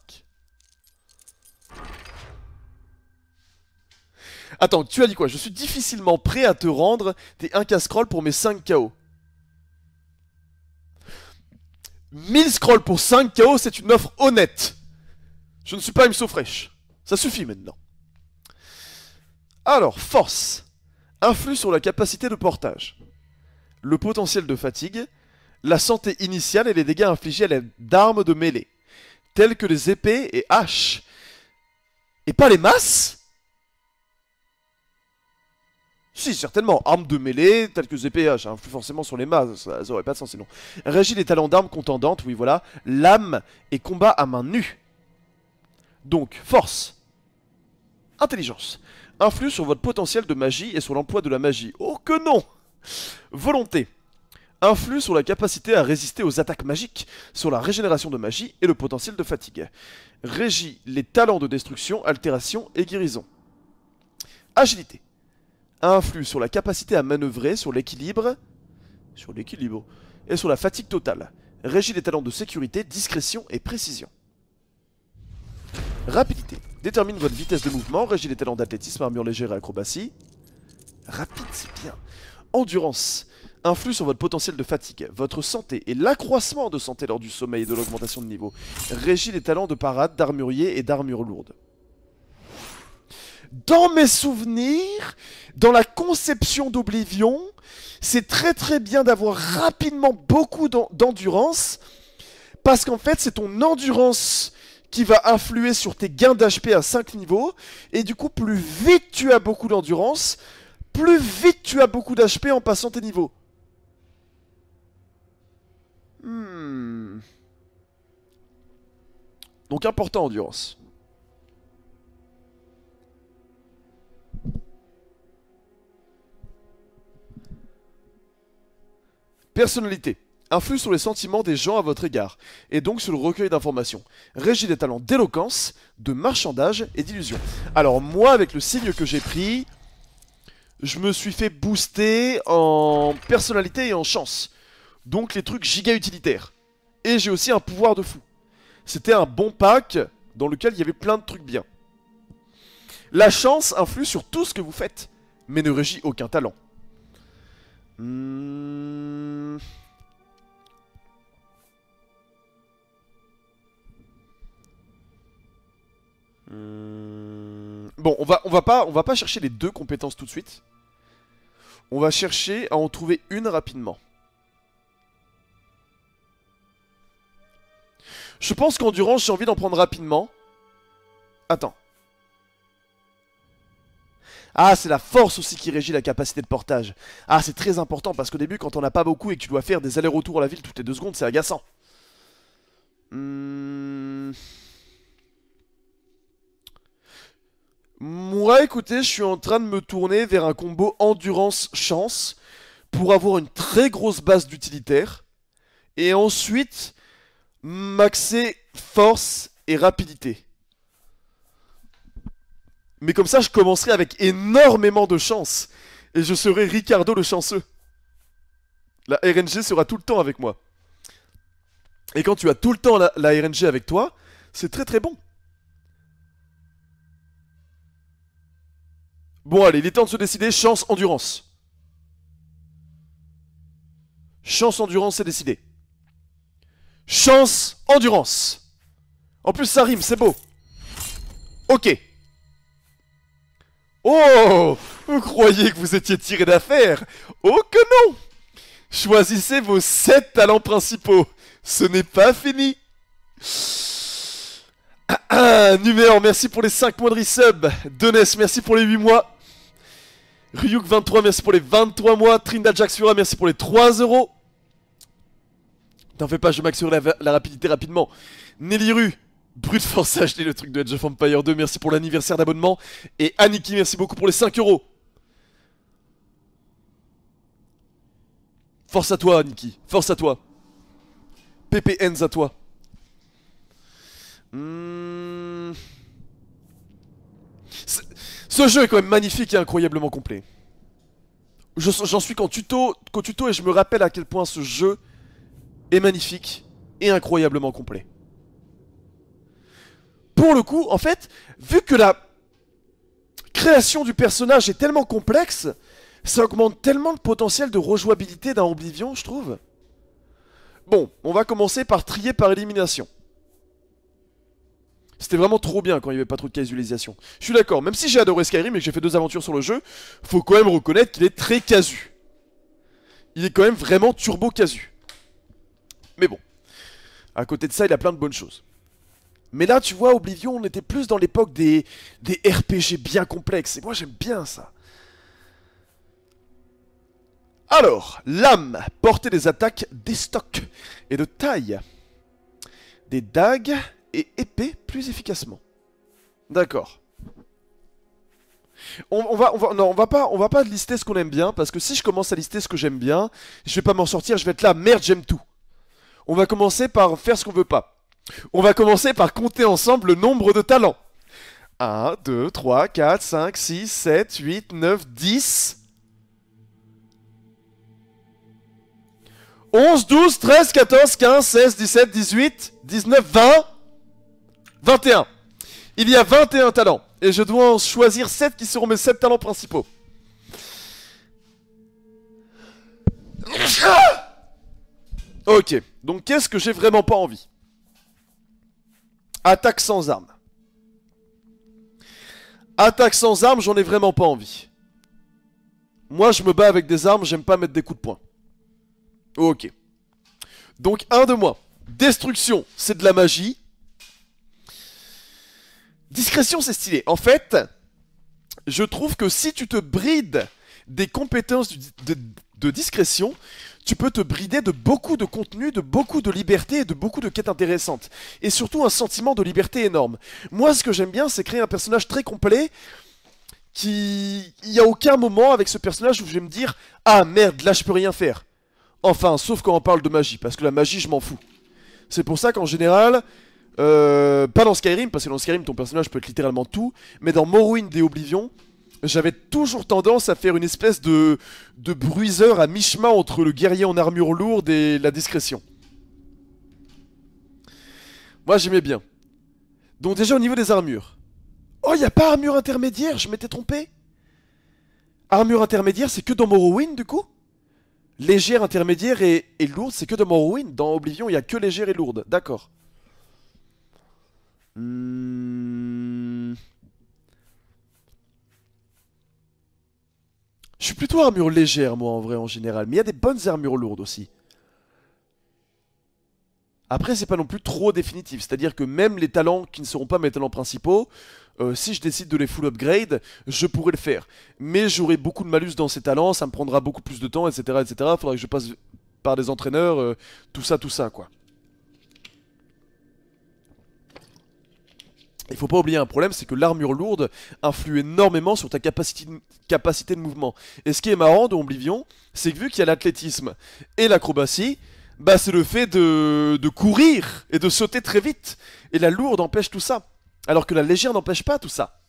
Attends, tu as dit quoi Je suis difficilement prêt à te rendre des 1 casserole pour mes 5 KO. 1000 scrolls pour 5 KO, c'est une offre honnête. Je ne suis pas une fraîche. Ça suffit maintenant. Alors, force. Influe sur la capacité de portage. Le potentiel de fatigue, la santé initiale et les dégâts infligés à l'aide d'armes de mêlée, telles que les épées et haches. Et pas les masses si, certainement. Armes de mêlée, telles que ZPH, hein, plus forcément sur les mains, ça, aurait pas de sens sinon. Régis les talents d'armes contendantes, oui voilà. Lame et combat à main nue. Donc, force. Intelligence. Influe sur votre potentiel de magie et sur l'emploi de la magie. Oh que non Volonté. Influe sur la capacité à résister aux attaques magiques, sur la régénération de magie et le potentiel de fatigue. Régis les talents de destruction, altération et guérison. Agilité influe sur la capacité à manœuvrer, sur l'équilibre, sur l'équilibre, et sur la fatigue totale. Régit les talents de sécurité, discrétion et précision. Rapidité. Détermine votre vitesse de mouvement, régit les talents d'athlétisme, armure légère et acrobatie. Rapide, bien. Endurance. Influe sur votre potentiel de fatigue, votre santé et l'accroissement de santé lors du sommeil et de l'augmentation de niveau. Régit les talents de parade, d'armurier et d'armure lourde dans mes souvenirs, dans la conception d'Oblivion, c'est très très bien d'avoir rapidement beaucoup d'endurance, parce qu'en fait c'est ton endurance qui va influer sur tes gains d'HP à 5 niveaux, et du coup plus vite tu as beaucoup d'endurance, plus vite tu as beaucoup d'HP en passant tes niveaux. Hmm. Donc important endurance. Personnalité. Influe sur les sentiments des gens à votre égard, et donc sur le recueil d'informations. Régit des talents d'éloquence, de marchandage et d'illusion. Alors moi, avec le signe que j'ai pris, je me suis fait booster en personnalité et en chance. Donc les trucs giga utilitaires. Et j'ai aussi un pouvoir de fou. C'était un bon pack dans lequel il y avait plein de trucs bien. La chance influe sur tout ce que vous faites, mais ne régit aucun talent. Hmm. Hmm. Bon, on va, on, va pas, on va pas chercher les deux compétences tout de suite. On va chercher à en trouver une rapidement. Je pense qu'endurance, j'ai envie d'en prendre rapidement. Attends. Ah, c'est la force aussi qui régit la capacité de portage. Ah, c'est très important parce qu'au début, quand on n'a pas beaucoup et que tu dois faire des allers-retours à la ville toutes les deux secondes, c'est agaçant. Hmm. Moi, écoutez, je suis en train de me tourner vers un combo endurance-chance pour avoir une très grosse base d'utilitaire. Et ensuite, maxer force et rapidité. Mais comme ça, je commencerai avec énormément de chance. Et je serai Ricardo le chanceux. La RNG sera tout le temps avec moi. Et quand tu as tout le temps la, RNG avec toi, c'est très très bon. Bon allez, il est temps de se décider. Chance, endurance. Chance, endurance, c'est décidé. Chance, endurance. En plus, ça rime, c'est beau. Ok. Oh Vous croyez que vous étiez tiré d'affaire Oh que non Choisissez vos sept talents principaux. Ce n'est pas fini. Numéro merci pour les 5 mois de resub. Doness, merci pour les 8 mois. Ryuk23, merci pour les 23 mois. Trindad Jacksura, merci pour les 3 euros. T'en fais pas, je maxure la, rapidité rapidement. Nelly Brute Force HD, le truc de Edge of Empire 2. Merci pour l'anniversaire d'abonnement. Et Aniki, merci beaucoup pour les 5 euros. Force à toi, Aniki. Force à toi. PPNs à toi. Hmm. Ce jeu est quand même magnifique et incroyablement complet. J'en suis qu'au tuto et je me rappelle à quel point ce jeu est magnifique et incroyablement complet pour le coup, en fait, vu que la création du personnage est tellement complexe, ça augmente tellement le potentiel de rejouabilité d'un Oblivion, je trouve. Bon, on va commencer par trier par élimination. C'était vraiment trop bien quand il n'y avait pas trop de casualisation. Je suis d'accord, même si j'ai adoré Skyrim et que j'ai fait deux aventures sur le jeu, faut quand même reconnaître qu'il est très casu. Il est quand même vraiment turbo casu. Mais bon, à côté de ça, il a plein de bonnes choses. Mais là, tu vois, Oblivion, on était plus dans l'époque des, des RPG bien complexes. Et moi, j'aime bien ça. Alors, l'âme, porter des attaques des stocks et de taille. Des dagues et épées plus efficacement. D'accord. On, va, on va, on va pas, on va pas lister ce qu'on aime bien parce que si je commence à lister ce que j'aime bien, je vais pas m'en sortir. Je vais être là, merde, j'aime tout. On va commencer par faire ce qu'on veut pas. On va commencer par compter ensemble le nombre de talents. 1, 2, 3, 4, 5, 6, 7, 8, 9, 10. 11, 12, 13, 14, 15, 16, 17, 18, 19, 20, 21. Il y a 21 talents. Et je dois en choisir 7 qui seront mes 7 talents principaux. Ok. Donc qu'est-ce que j'ai vraiment pas envie Attaque sans armes. Attaque sans armes, j'en ai vraiment pas envie. Moi, je me bats avec des armes, j'aime pas mettre des coups de poing. Ok. Donc, un de moi. Destruction, c'est de la magie. Discrétion, c'est stylé. En fait, je trouve que si tu te brides des compétences de, de discrétion, tu peux te brider de beaucoup de contenu, de beaucoup de liberté et de beaucoup de quêtes intéressantes. Et surtout un sentiment de liberté énorme. Moi, ce que j'aime bien, c'est créer un personnage très complet qui... Il n'y a aucun moment avec ce personnage où je vais me dire « Ah merde, là je peux rien faire ». Enfin, sauf quand on parle de magie, parce que la magie, je m'en fous. C'est pour ça qu'en général, euh, pas dans Skyrim, parce que dans Skyrim, ton personnage peut être littéralement tout, mais dans Morrowind et Oblivion, j'avais toujours tendance à faire une espèce de, de bruiseur à mi-chemin entre le guerrier en armure lourde et la discrétion. Moi j'aimais bien. Donc déjà au niveau des armures. Oh, y a pas armure intermédiaire, je m'étais trompé. Armure intermédiaire, c'est que dans Morrowind du coup Légère, intermédiaire et, lourde, c'est que dans Morrowind. Dans Oblivion, il n'y a que légère et lourde. D'accord. Hmm. Je suis plutôt armure légère, moi, en vrai, en général. Mais il y a des bonnes armures lourdes aussi. Après, c'est pas non plus trop définitif. C'est-à-dire que même les talents qui ne seront pas mes talents principaux, euh, si je décide de les full upgrade, je pourrais le faire. Mais j'aurai beaucoup de malus dans ces talents, ça me prendra beaucoup plus de temps, etc. etc. Faudra que je passe par des entraîneurs, euh, tout ça, tout ça, quoi. Il faut pas oublier un problème, c'est que l'armure lourde influe énormément sur ta capacité de, capacité de mouvement. Et ce qui est marrant de Oblivion, c'est que vu qu'il y a l'athlétisme et l'acrobatie, bah c'est le fait de, courir et de sauter très vite. Et la lourde empêche tout ça. Alors que la légère n'empêche pas tout ça.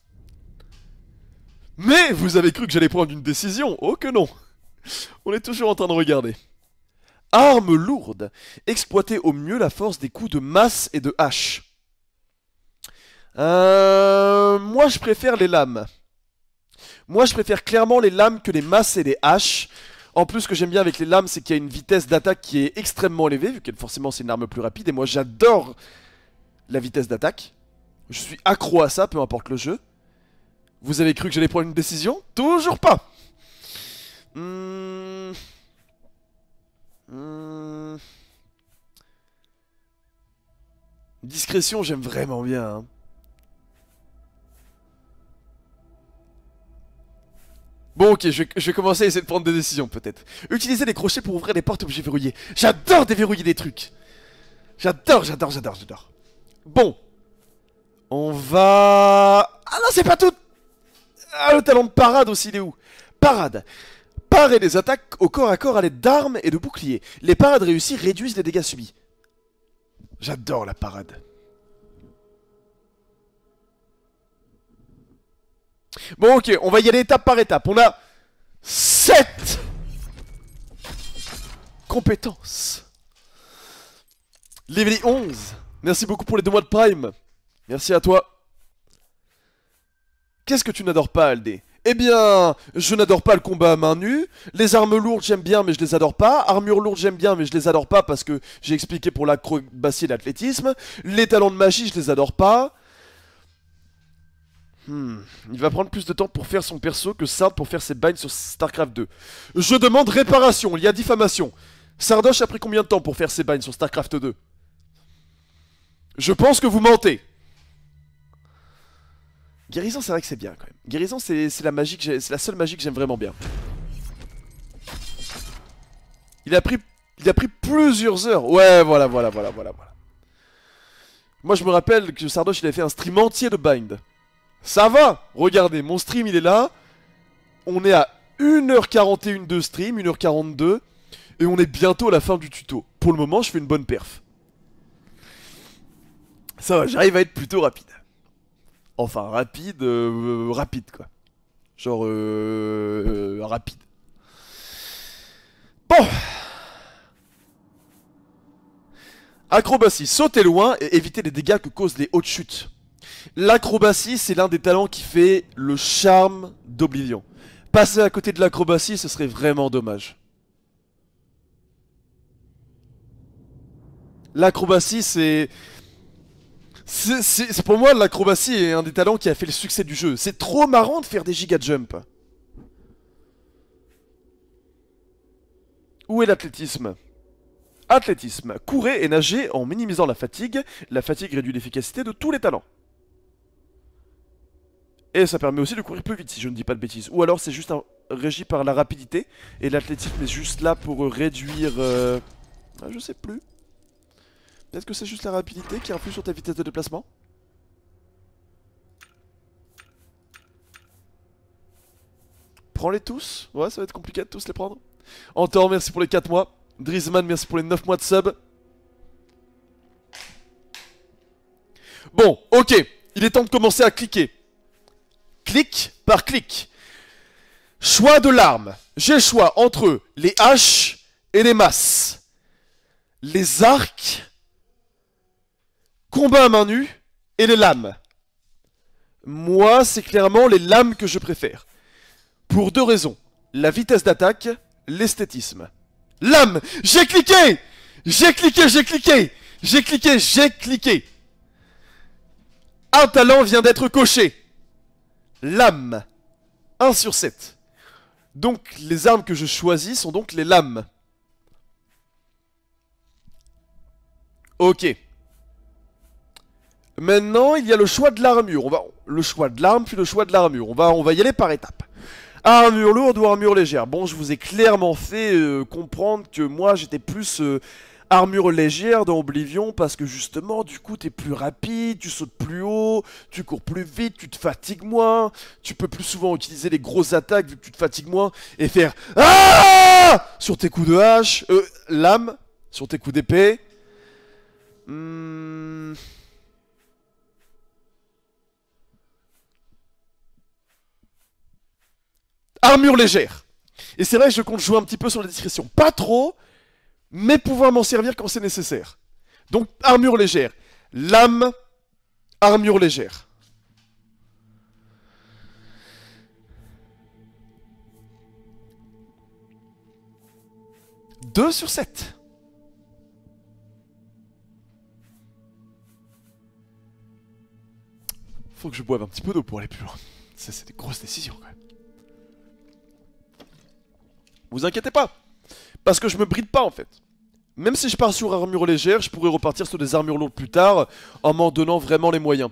Mais vous avez cru que j'allais prendre une décision Oh que non On est toujours en train de regarder. Arme lourde. exploiter au mieux la force des coups de masse et de hache. Euh, moi, je préfère les lames. Moi, je préfère clairement les lames que les masses et les haches. En plus, ce que j'aime bien avec les lames, c'est qu'il y a une vitesse d'attaque qui est extrêmement élevée, vu que forcément c'est une arme plus rapide. Et moi, j'adore la vitesse d'attaque. Je suis accro à ça, peu importe le jeu. Vous avez cru que j'allais prendre une décision Toujours pas hmm. Hmm. Discrétion, j'aime vraiment bien. Hein. Bon ok, je, vais commencer à essayer de prendre des décisions peut-être. Utiliser des crochets pour ouvrir des portes objets verrouillés. J'adore déverrouiller des trucs. J'adore, j'adore, j'adore, j'adore. Bon. On va... Ah non, c'est pas tout Ah, le talent de parade aussi, il est où Parade. Parer des attaques au corps à corps à l'aide d'armes et de boucliers. Les parades réussies réduisent les dégâts subis. J'adore la parade. Bon, ok, on va y aller étape par étape. On a 7 compétences. Level 11. Merci beaucoup pour les deux mois de prime. Merci à toi. Qu'est-ce que tu n'adores pas, Aldé eh bien, je n'adore pas le combat à main nue. Les armes lourdes, j'aime bien, mais je les adore pas. Armure lourde, j'aime bien, mais je les adore pas parce que j'ai expliqué pour l'acrobatie et l'athlétisme. Les talents de magie, je les adore pas. Hmm. Il va prendre plus de temps pour faire son perso que Sard pour faire ses binds sur StarCraft 2. Je demande réparation, il y a diffamation. Sardoche a pris combien de temps pour faire ses binds sur StarCraft 2 Je pense que vous mentez. Guérison, c'est vrai que c'est bien quand même. Guérison, c'est la la seule magie que j'aime vraiment bien. Il a pris, il a pris plusieurs heures. Ouais, voilà, voilà, voilà, voilà, voilà. Moi, je me rappelle que Sardoche, il avait fait un stream entier de bind. Ça va Regardez, mon stream il est là. On est à 1h41 de stream, 1h42. Et on est bientôt à la fin du tuto. Pour le moment, je fais une bonne perf. Ça va, j'arrive à être plutôt rapide. Enfin, rapide, euh, rapide quoi. Genre, euh, euh, rapide. Bon Acrobatie, sautez loin et évitez les dégâts que causent les hautes chutes. L'acrobatie, c'est l'un des talents qui fait le charme d'Oblivion. Passer à côté de l'acrobatie, ce serait vraiment dommage. L'acrobatie, c'est... C'est pour moi l'acrobatie est un des talents qui a fait le succès du jeu. C'est trop marrant de faire des giga jumps Où est l'athlétisme Athlétisme. Courez et nager en minimisant la fatigue. La fatigue réduit l'efficacité de tous les talents. Et ça permet aussi de courir plus vite, si je ne dis pas de bêtises. Ou alors c'est juste un... régi par la rapidité, et l'athlétisme est juste là pour réduire... Euh, ah, je sais plus. Peut-être que c'est juste la rapidité qui influe sur ta vitesse de déplacement Prends-les tous Ouais, ça va être compliqué de tous les prendre. Antor, merci pour les 4 mois. Drizman, merci pour les 9 mois de sub. Bon, ok. Il est temps de commencer à cliquer clic par clic. Choix de l'arme. J'ai choix entre les haches et les masses. Les arcs, combat à main nue et les lames. Moi, c'est clairement les lames que je préfère. Pour deux raisons. La vitesse d'attaque, l'esthétisme. Lame J'ai cliqué J'ai cliqué, j'ai cliqué J'ai cliqué, j'ai cliqué Un talent vient d'être coché Lame. 1 sur 7. Donc les armes que je choisis sont donc les lames. Ok. Maintenant, il y a le choix de l'armure. On va le choix de l'arme puis le choix de l'armure. On va on va y aller par étapes. Armure lourde ou armure légère. Bon, je vous ai clairement fait euh, comprendre que moi j'étais plus euh, armure légère dans Oblivion parce que justement, du coup, t'es plus rapide, tu sautes plus haut, tu cours plus vite, tu te fatigues moins, tu peux plus souvent utiliser les grosses attaques vu que tu te fatigues moins et faire ah sur tes coups de hache, euh, lame, sur tes coups d'épée. Hmm. Armure légère. Et c'est vrai, que je compte jouer un petit peu sur la discrétion. Pas trop, mais pouvoir m'en servir quand c'est nécessaire. Donc armure légère. Lame, armure légère. 2 sur 7. Faut que je boive un petit peu d'eau pour aller plus loin. Ça, c'est des grosses décisions, quand même. Vous inquiétez pas parce que je me bride pas en fait. Même si je pars sur armure légère, je pourrais repartir sur des armures lourdes plus tard en m'en donnant vraiment les moyens.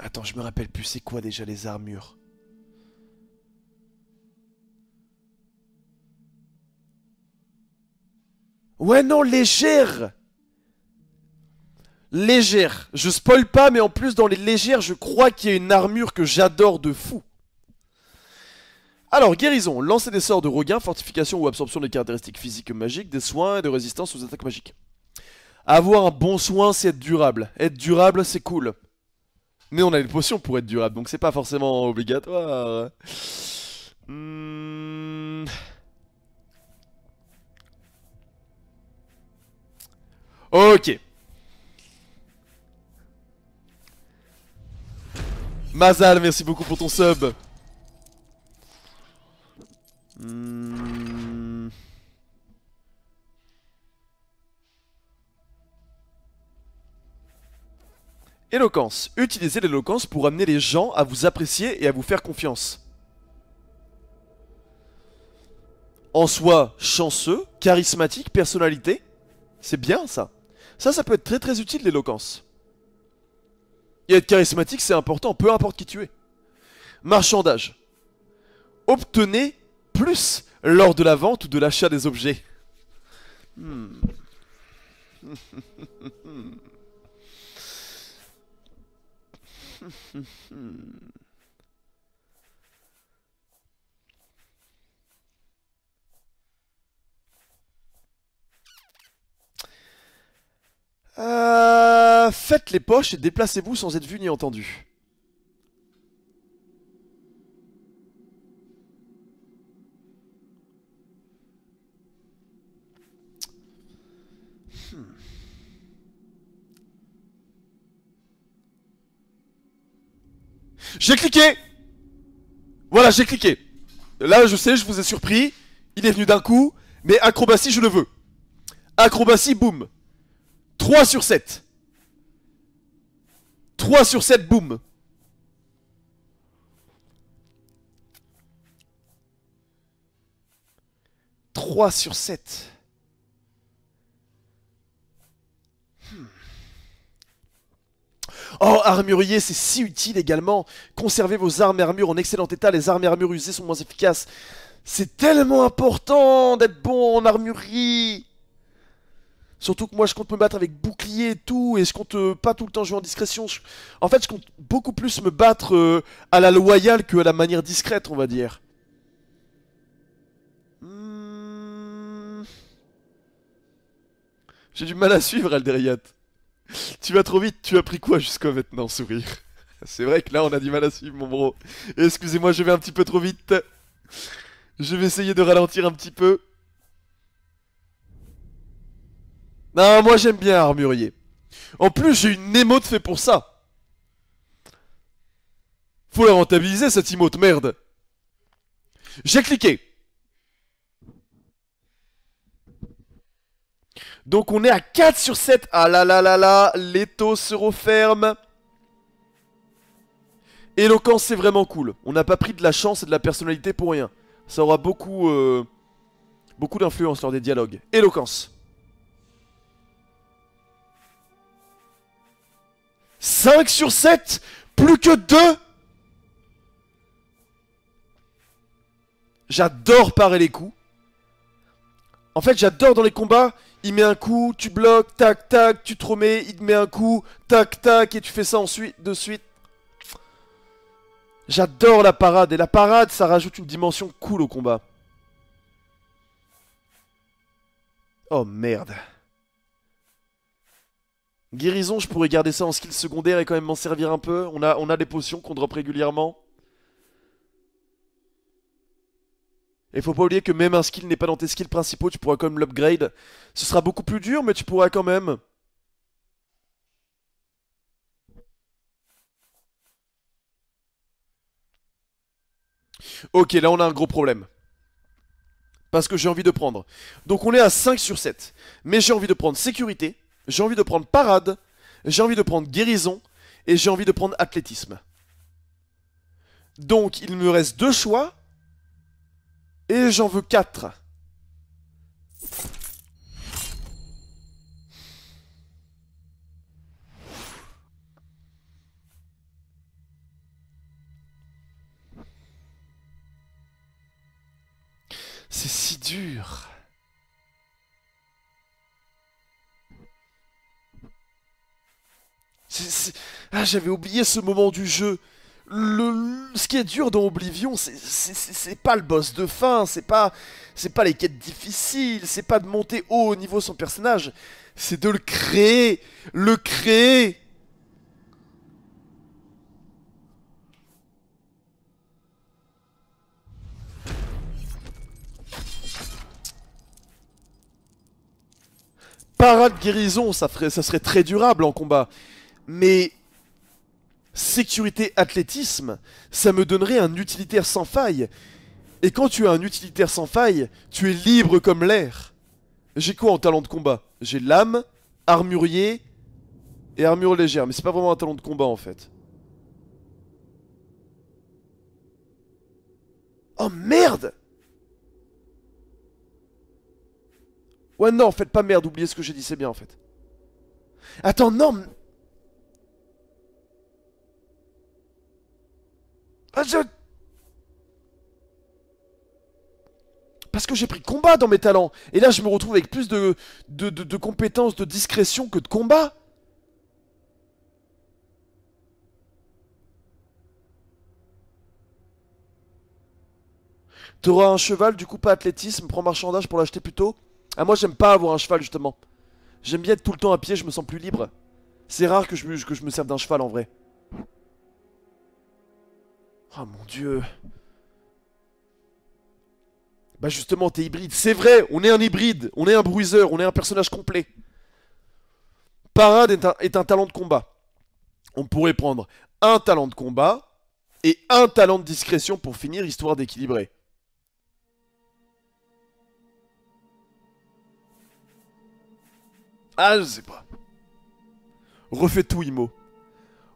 Attends, je me rappelle plus, c'est quoi déjà les armures Ouais, non, légère Légère. Je spoil pas, mais en plus, dans les légères, je crois qu'il y a une armure que j'adore de fou. Alors, guérison, lancer des sorts de regain, fortification ou absorption des caractéristiques physiques magiques, des soins et de résistance aux attaques magiques. Avoir un bon soin, c'est être durable. Être durable, c'est cool. Mais on a une potion pour être durable, donc c'est pas forcément obligatoire. Hmm. Ok. Mazal, merci beaucoup pour ton sub. Hmm. Éloquence. Utilisez l'éloquence pour amener les gens à vous apprécier et à vous faire confiance. En soi, chanceux, charismatique, personnalité. C'est bien ça. Ça, ça peut être très très utile l'éloquence. Et être charismatique, c'est important, peu importe qui tu es. Marchandage. Obtenez plus lors de la vente ou de l'achat des objets. Euh, faites les poches et déplacez-vous sans être vu ni entendu. J'ai cliqué Voilà, j'ai cliqué. Là, je sais, je vous ai surpris. Il est venu d'un coup. Mais acrobatie, je le veux. Acrobatie, boum. 3 sur 7. 3 sur 7, boum. 3 sur 7. Oh, armurier, c'est si utile également. Conservez vos armes et armures en excellent état, les armes et armures usées sont moins efficaces. C'est tellement important d'être bon en armurerie. Surtout que moi je compte me battre avec bouclier et tout, et je compte euh, pas tout le temps jouer en discrétion. En fait, je compte beaucoup plus me battre euh, à la loyale que à la manière discrète, on va dire. Hmm. J'ai du mal à suivre, Alderiat tu vas trop vite, tu as pris quoi jusqu'à maintenant, sourire C'est vrai que là, on a du mal à suivre, mon bro. Excusez-moi, je vais un petit peu trop vite. Je vais essayer de ralentir un petit peu. Non, moi j'aime bien armurier. En plus, j'ai une émote fait pour ça. Faut la rentabiliser, cette émote, merde. J'ai cliqué. Donc on est à 4 sur 7. Ah là là là là, les taux se referment. Éloquence, c'est vraiment cool. On n'a pas pris de la chance et de la personnalité pour rien. Ça aura beaucoup, euh, beaucoup d'influence lors des dialogues. Éloquence. 5 sur 7 Plus que 2 J'adore parer les coups. En fait, j'adore dans les combats il met un coup, tu bloques, tac, tac, tu te remets, il te met un coup, tac, tac, et tu fais ça ensuite, de suite. J'adore la parade, et la parade, ça rajoute une dimension cool au combat. Oh merde. Guérison, je pourrais garder ça en skill secondaire et quand même m'en servir un peu. On a, on a des potions qu'on drop régulièrement. Et faut pas oublier que même un skill n'est pas dans tes skills principaux, tu pourras quand même l'upgrade. Ce sera beaucoup plus dur, mais tu pourras quand même. Ok, là on a un gros problème. Parce que j'ai envie de prendre. Donc on est à 5 sur 7. Mais j'ai envie de prendre sécurité, j'ai envie de prendre parade, j'ai envie de prendre guérison, et j'ai envie de prendre athlétisme. Donc il me reste deux choix. Et j'en veux 4 C'est si dur Ah, j'avais oublié ce moment du jeu le, ce qui est dur dans Oblivion, c'est pas le boss de fin, c'est pas, c'est pas les quêtes difficiles, c'est pas de monter haut au niveau son personnage, c'est de le créer, le créer. Parade guérison, ça, ferait, ça serait très durable en combat, mais sécurité athlétisme, ça me donnerait un utilitaire sans faille. Et quand tu as un utilitaire sans faille, tu es libre comme l'air. J'ai quoi en talent de combat J'ai lame, armurier et armure légère. Mais c'est pas vraiment un talent de combat en fait. Oh merde Ouais non, faites pas merde, oubliez ce que j'ai dit, c'est bien en fait. Attends, non Ah, Parce que j'ai pris combat dans mes talents. Et là, je me retrouve avec plus de, de, compétences, de discrétion que de combat. T'auras un cheval, du coup pas athlétisme, prends marchandage pour l'acheter plutôt. Ah moi j'aime pas avoir un cheval justement. J'aime bien être tout le temps à pied, je me sens plus libre. C'est rare que je, que je me serve d'un cheval en vrai. Oh mon dieu. Bah justement, t'es hybride. C'est vrai, on est un hybride, on est un bruiseur, on est un personnage complet. Parade est un, talent de combat. On pourrait prendre un talent de combat et un talent de discrétion pour finir, histoire d'équilibrer. Ah, je sais pas. Refais tout, Imo.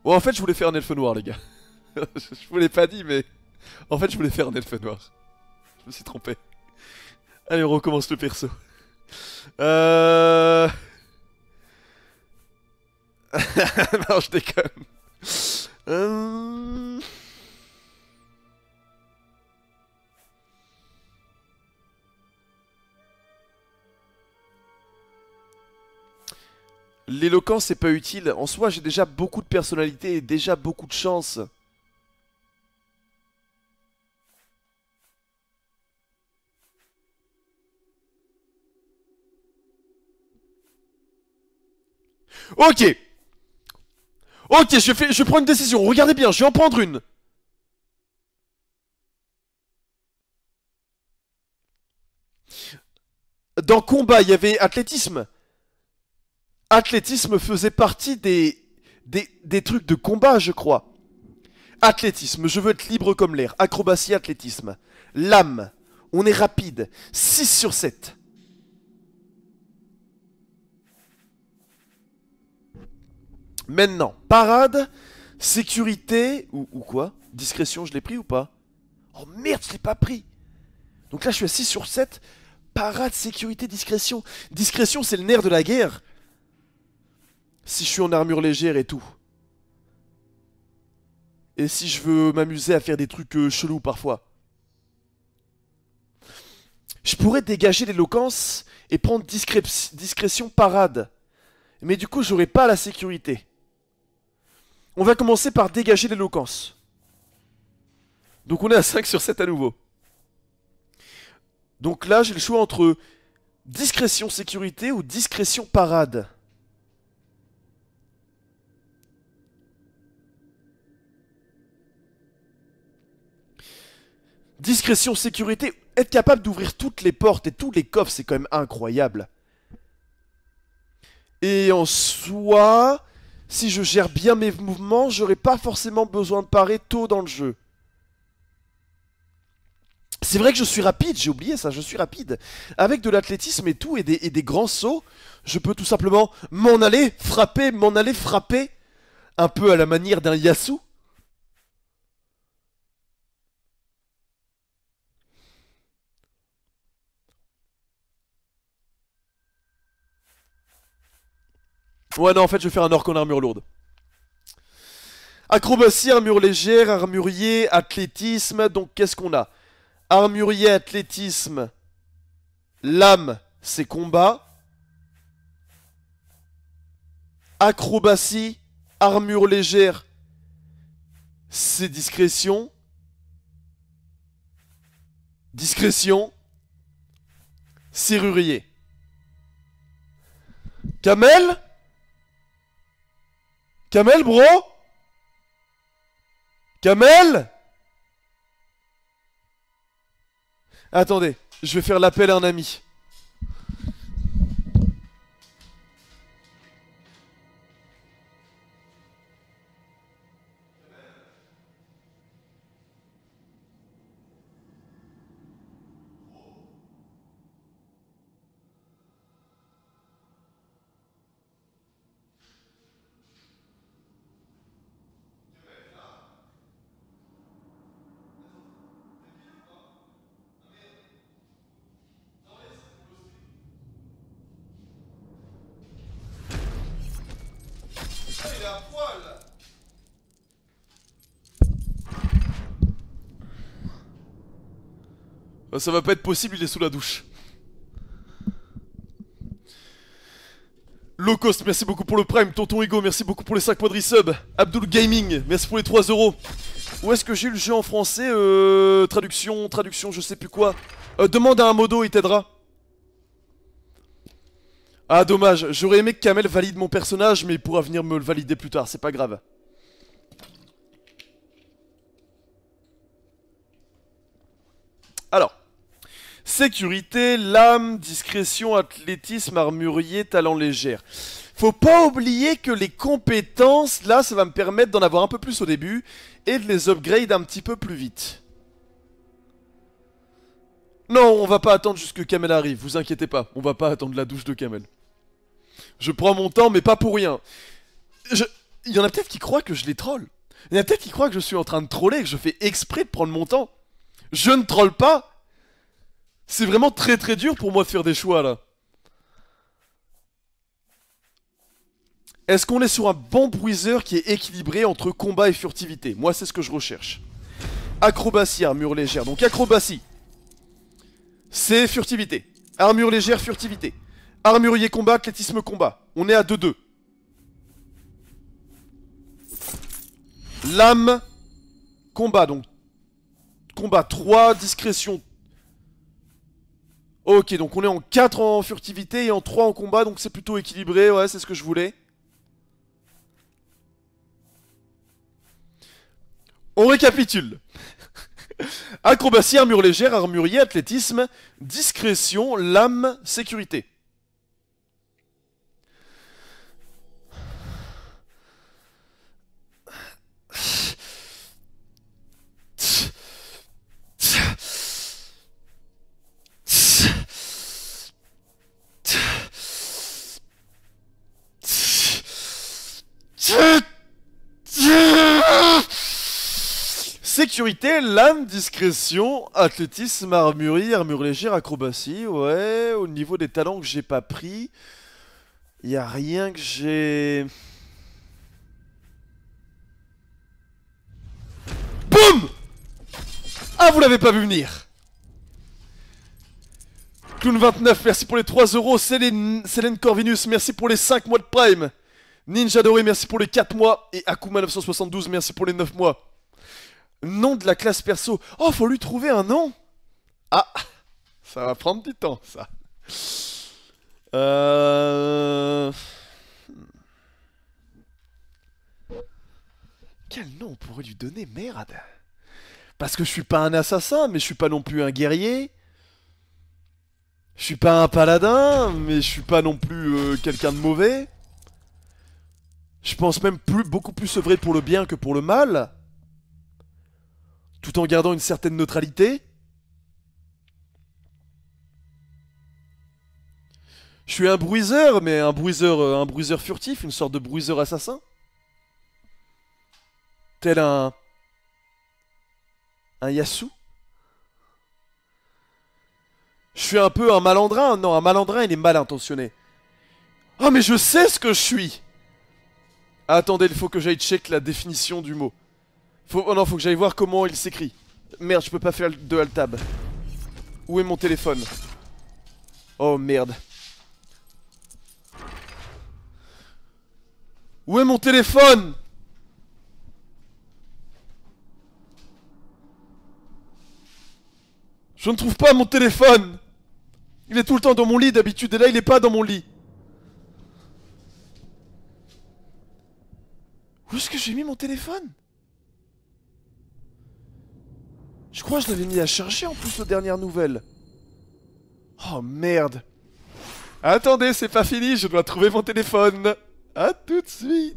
Bon, en fait, je voulais faire un elfe noir, les gars. je vous l'ai pas dit, mais en fait, je voulais faire un elfe noir. Je me suis trompé. Allez, on recommence le perso. Euh... non, je déconne. Euh, L'éloquence c'est pas utile. En soi, j'ai déjà beaucoup de personnalité et déjà beaucoup de chance. Ok. Ok, je, fais, je prends une décision. Regardez bien, je vais en prendre une. Dans combat, il y avait athlétisme. Athlétisme faisait partie des, des, trucs de combat, je crois. Athlétisme, je veux être libre comme l'air. Acrobatie, athlétisme. L'âme, on est rapide. 6 sur 7. Maintenant, parade, sécurité, ou, quoi Discrétion, je l'ai pris ou pas Oh merde, je l'ai pas pris Donc là, je suis à 6 sur 7. Parade, sécurité, discrétion. Discrétion, c'est le nerf de la guerre. Si je suis en armure légère et tout. Et si je veux m'amuser à faire des trucs euh, chelous parfois. Je pourrais dégager l'éloquence et prendre discrétion parade. Mais du coup, j'aurais pas la sécurité. On va commencer par dégager l'éloquence. Donc on est à 5 sur 7 à nouveau. Donc là, j'ai le choix entre discrétion sécurité ou discrétion parade. Discrétion sécurité, être capable d'ouvrir toutes les portes et tous les coffres, c'est quand même incroyable. Et en soi, si je gère bien mes mouvements, j'aurai pas forcément besoin de parer tôt dans le jeu. C'est vrai que je suis rapide, j'ai oublié ça, je suis rapide. Avec de l'athlétisme et tout, et des, et des, grands sauts, je peux tout simplement m'en aller, frapper, m'en aller, frapper. Un peu à la manière d'un Yasu. Ouais, non, en fait, je vais faire un orc en armure lourde. Acrobatie, armure légère, armurier, athlétisme. Donc, qu'est-ce qu'on a Armurier, athlétisme, lame, c'est combat. Acrobatie, armure légère, c'est discrétion. Discrétion, serrurier. Kamel Kamel, bro Kamel Attendez, je vais faire l'appel à un ami. Ah, ça va pas être possible, il est sous la douche. Low cost, merci beaucoup pour le prime. Tonton Ego, merci beaucoup pour les 5 mois sub, Abdul Gaming, merci pour les 3 euros. Où est-ce que j'ai le jeu en français euh, Traduction, traduction, je sais plus quoi. Euh, demande à un modo, il t'aidera. Ah dommage, j'aurais aimé que Kamel valide mon personnage mais il pourra venir me le valider plus tard, c'est pas grave. Alors, sécurité, lame, discrétion, athlétisme, armurier, talent légère. Faut pas oublier que les compétences, là, ça va me permettre d'en avoir un peu plus au début et de les upgrade un petit peu plus vite. Non, on va pas attendre jusque Kamel arrive, vous inquiétez pas, on va pas attendre la douche de Kamel. Je prends mon temps, mais pas pour rien. Il y en a peut-être qui croient que je les troll. Il y en a peut-être qui croient que je suis en train de troller, que je fais exprès de prendre mon temps. Je ne troll pas. C'est vraiment très très dur pour moi de faire des choix là. Est-ce qu'on est sur un bon bruiseur qui est équilibré entre combat et furtivité Moi, c'est ce que je recherche. Acrobatie, armure légère. Donc acrobatie, c'est furtivité. Armure légère, furtivité. Armurier combat, athlétisme combat. On est à 2-2. Lame, combat, donc. Combat 3, discrétion. Ok, donc on est en 4 en furtivité et en 3 en combat, donc c'est plutôt équilibré, ouais, c'est ce que je voulais. On récapitule. Acrobatie, armure légère, armurier, athlétisme, discrétion, lame, sécurité. L'âme, lame, discrétion, athlétisme, armurie, armure légère, acrobatie. Ouais, au niveau des talents que j'ai pas pris, il a rien que j'ai... BOUM Ah, vous l'avez pas vu venir Clown29, merci pour les 3 euros. célène Corvinus, merci pour les 5 mois de Prime. Ninja Doré, merci pour les 4 mois. Et Akuma972, merci pour les 9 mois. Nom de la classe perso. Oh, faut lui trouver un nom Ah Ça va prendre du temps, ça. Euh... Hmm. Quel nom on pourrait lui donner Merde Parce que je suis pas un assassin, mais je suis pas non plus un guerrier. Je suis pas un paladin, mais je suis pas non plus euh, quelqu'un de mauvais. Je pense même plus, beaucoup plus œuvrer pour le bien que pour le mal tout en gardant une certaine neutralité. Je suis un bruiseur, mais un bruiseur, un bruiseur furtif, une sorte de bruiseur assassin. Tel un... Un Yasu. Je suis un peu un malandrin. Non, un malandrin, il est mal intentionné. Ah, oh, mais je sais ce que je suis Attendez, il faut que j'aille check la définition du mot. Faut... Oh non, faut que j'aille voir comment il s'écrit. Merde, je peux pas faire de alt Où est mon téléphone Oh merde. Où est mon téléphone Je ne trouve pas mon téléphone Il est tout le temps dans mon lit d'habitude, et là il est pas dans mon lit. Où est-ce que j'ai mis mon téléphone Je crois que je l'avais mis à charger en plus aux dernières nouvelles. Oh merde Attendez, c'est pas fini, je dois trouver mon téléphone. À tout de suite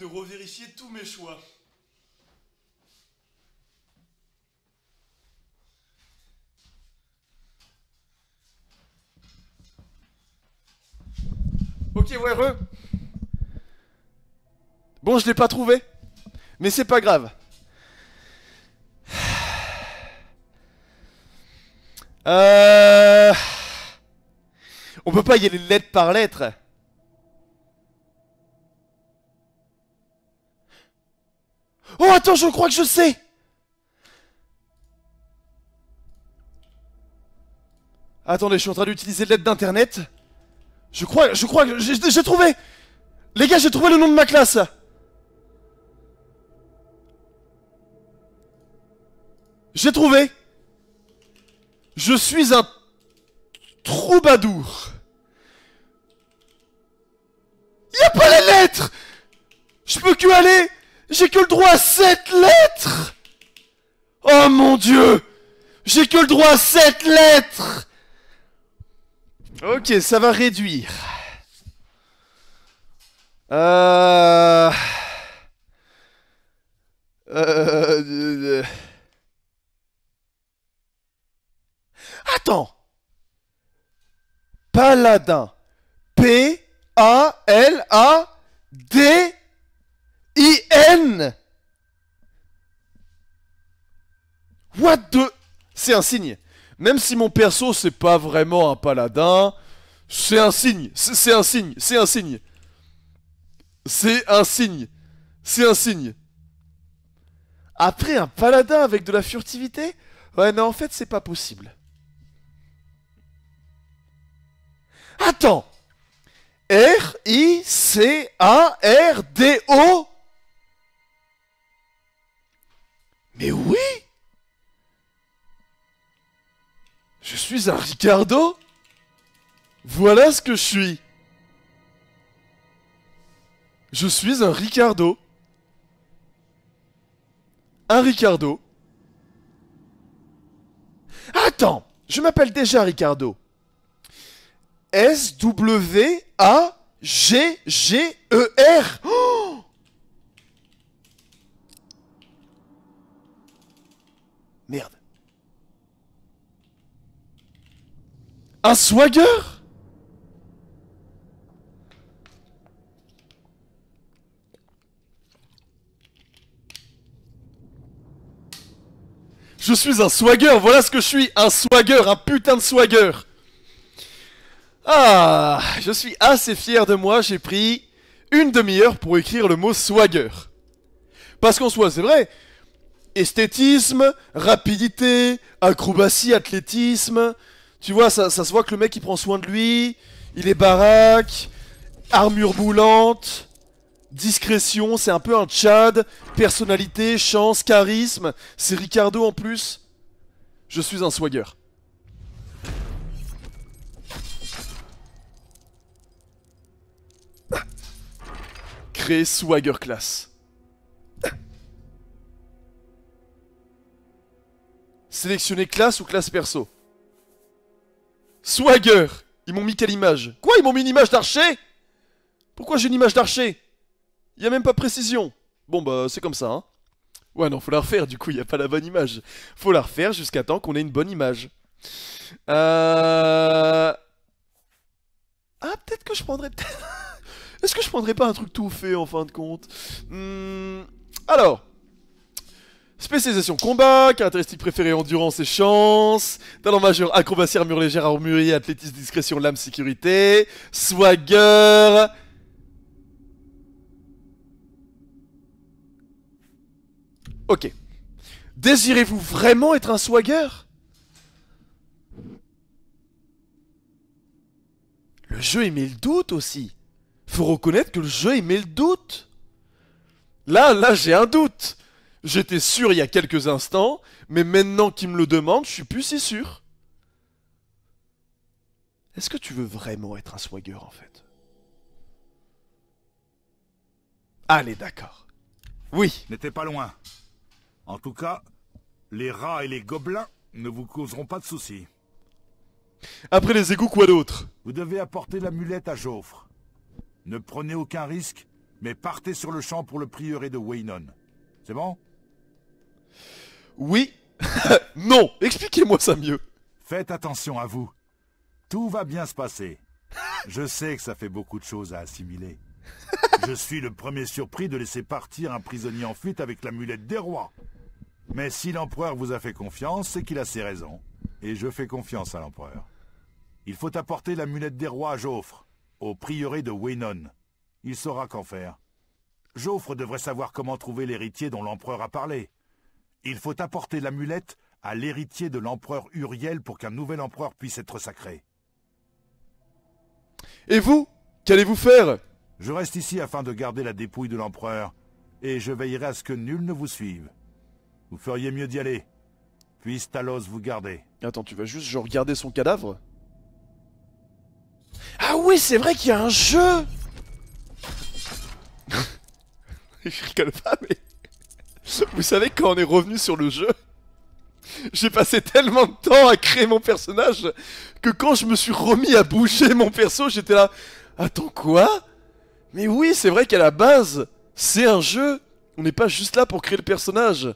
de revérifier tous mes choix. Ok, ouais, Bon, je l'ai pas trouvé. Mais c'est pas grave. Euh, on peut pas y aller lettre par lettre. Oh, attends, je crois que je sais Attendez, je suis en train d'utiliser l'aide d'internet. Je crois, je crois que j'ai trouvé Les gars, j'ai trouvé le nom de ma classe J'ai trouvé Je suis un troubadour Y'a pas les lettres Je peux que aller j'ai que le droit à sept lettres Oh mon dieu J'ai que le droit à sept lettres Ok, ça va réduire. Euh. Euh, euh, Attends Paladin. P-A-L-A-D... I-N What the C'est un signe. Même si mon perso, c'est pas vraiment un paladin, c'est un signe. C'est un signe. C'est un signe. C'est un signe. C'est un signe. Après un paladin avec de la furtivité Ouais, non, en fait, c'est pas possible. Attends R-I-C-A-R-D-O Mais oui Je suis un Ricardo Voilà ce que je suis Je suis un Ricardo Un Ricardo Attends Je m'appelle déjà Ricardo S-W-A-G-G-E-R oh Merde. Un swagger Je suis un swagger, voilà ce que je suis, un swagger, un putain de swagger. Ah, je suis assez fier de moi, j'ai pris une demi-heure pour écrire le mot swagger. Parce qu'en soi, c'est vrai, esthétisme, rapidité, acrobatie, athlétisme. Tu vois, ça, se voit que le mec il prend soin de lui, il est baraque, armure boulante, discrétion, c'est un peu un Tchad, personnalité, chance, charisme, c'est Ricardo en plus. Je suis un swagger. Créer swagger classe. Sélectionner classe ou classe perso Swagger Ils m'ont mis quelle image Quoi Ils m'ont mis une image d'archer Pourquoi j'ai une image d'archer y a même pas précision Bon bah c'est comme ça hein Ouais non faut la refaire du coup y a pas la bonne image Faut la refaire jusqu'à temps qu'on ait une bonne image euh, Ah peut-être que je prendrais Est-ce que je prendrais pas un truc tout fait en fin de compte hmm... Alors Spécialisation combat, caractéristiques préférées endurance et chance, talent majeur acrobatie, armure légère, armurier, athlétisme, discrétion, lame, sécurité, swagger. Ok. Désirez-vous vraiment être un swagger Le jeu émet le doute aussi. Faut reconnaître que le jeu émet le doute. Là, là, j'ai un doute. J'étais sûr il y a quelques instants, mais maintenant qu'il me le demande, je suis plus si sûr. Est-ce que tu veux vraiment être un swagger en fait Allez, d'accord. Oui. N'était pas loin. En tout cas, les rats et les gobelins ne vous causeront pas de soucis. Après les égouts, quoi d'autre Vous devez apporter l'amulette à Joffre. Ne prenez aucun risque, mais partez sur le champ pour le prieuré de Waynon. C'est bon oui. non. Expliquez-moi ça mieux. Faites attention à vous. Tout va bien se passer. Je sais que ça fait beaucoup de choses à assimiler. Je suis le premier surpris de laisser partir un prisonnier en fuite avec la mulette des rois. Mais si l'empereur vous a fait confiance, c'est qu'il a ses raisons. Et je fais confiance à l'empereur. Il faut apporter la mulette des rois à Joffre, au prieuré de Weynon. Il saura qu'en faire. Joffre devrait savoir comment trouver l'héritier dont l'empereur a parlé. Il faut apporter l'amulette à l'héritier de l'empereur Uriel pour qu'un nouvel empereur puisse être sacré. Et vous Qu'allez-vous faire Je reste ici afin de garder la dépouille de l'empereur, et je veillerai à ce que nul ne vous suive. Vous feriez mieux d'y aller. Puisse Talos vous garder. Attends, tu vas juste genre garder son cadavre Ah oui, c'est vrai qu'il y a un jeu Je rigole pas, mais... Vous savez, quand on est revenu sur le jeu, j'ai passé tellement de temps à créer mon personnage que quand je me suis remis à bouger mon perso, j'étais là. Attends quoi Mais oui, c'est vrai qu'à la base, c'est un jeu. On n'est pas juste là pour créer le personnage.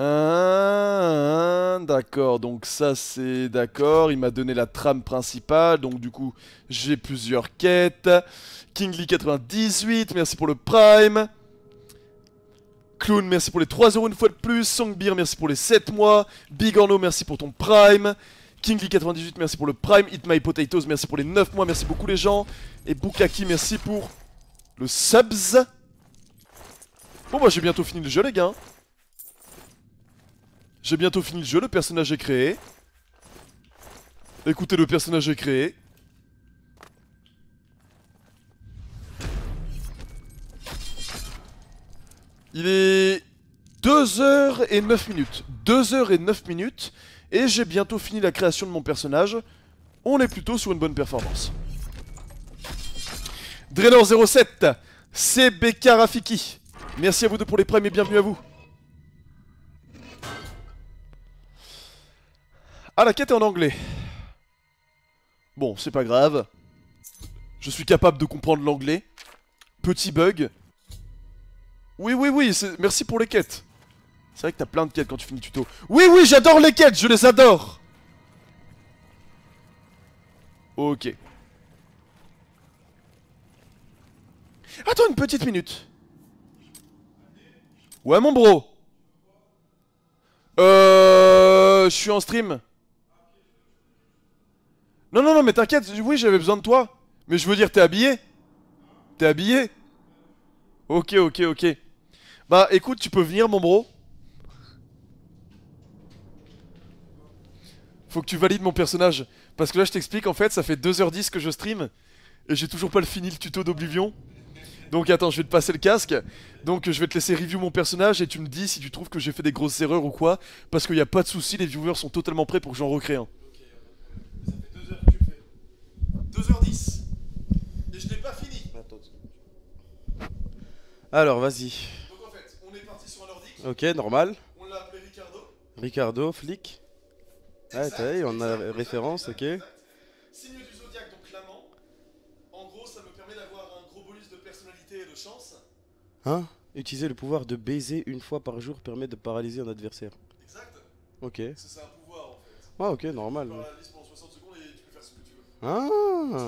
Ah, d'accord, donc ça c'est d'accord, il m'a donné la trame principale, donc du coup j'ai plusieurs quêtes. Kingly98, merci pour le prime merci pour les 3 euros une fois de plus. Songbeer, merci pour les 7 mois. Big merci pour ton Prime. Kingly98, merci pour le Prime. Eat My Potatoes, merci pour les 9 mois. Merci beaucoup les gens. Et Bukaki, merci pour le Subs. Bon bah j'ai bientôt fini le jeu les gars. J'ai bientôt fini le jeu, le personnage est créé. Écoutez, le personnage est créé. Il est 2h et 9 minutes. 2h et 9 minutes. Et j'ai bientôt fini la création de mon personnage. On est plutôt sur une bonne performance. drainer 07 CBK Rafiki. Merci à vous deux pour les premiers, et bienvenue à vous. Ah, la quête est en anglais. Bon, c'est pas grave. Je suis capable de comprendre l'anglais. Petit bug, oui, oui, oui, merci pour les quêtes. C'est vrai que t'as plein de quêtes quand tu finis tuto. Oui, oui, j'adore les quêtes, je les adore. Ok. Attends une petite minute. Ouais, mon bro. Euh... Je suis en stream. Non, non, non, mais t'inquiète, oui, j'avais besoin de toi. Mais je veux dire, t'es habillé T'es habillé Ok, ok, ok. Bah écoute, tu peux venir mon bro. Faut que tu valides mon personnage. Parce que là je t'explique, en fait ça fait 2h10 que je stream. Et j'ai toujours pas le fini le tuto d'Oblivion. Donc attends, je vais te passer le casque. Donc je vais te laisser review mon personnage et tu me dis si tu trouves que j'ai fait des grosses erreurs ou quoi. Parce qu'il n'y a pas de souci, les viewers sont totalement prêts pour que j'en recrée un. ça fait 2h que tu fais. 2h10. Et je n'ai pas fini. Alors vas-y. Ok, normal. On l'a appelé Ricardo. Ricardo, flic. Ouais, t'as vu, on a exact, référence, ok. Signe du zodiaque, donc l'amant. En gros, ça me permet d'avoir un gros bonus de personnalité et de chance. Hein Utiliser le pouvoir de baiser une fois par jour permet de paralyser un adversaire. Exact. Ok. C'est un pouvoir en fait. Ah, ok, normal. Tu la pendant 60 secondes et tu peux faire ce que tu veux. Ah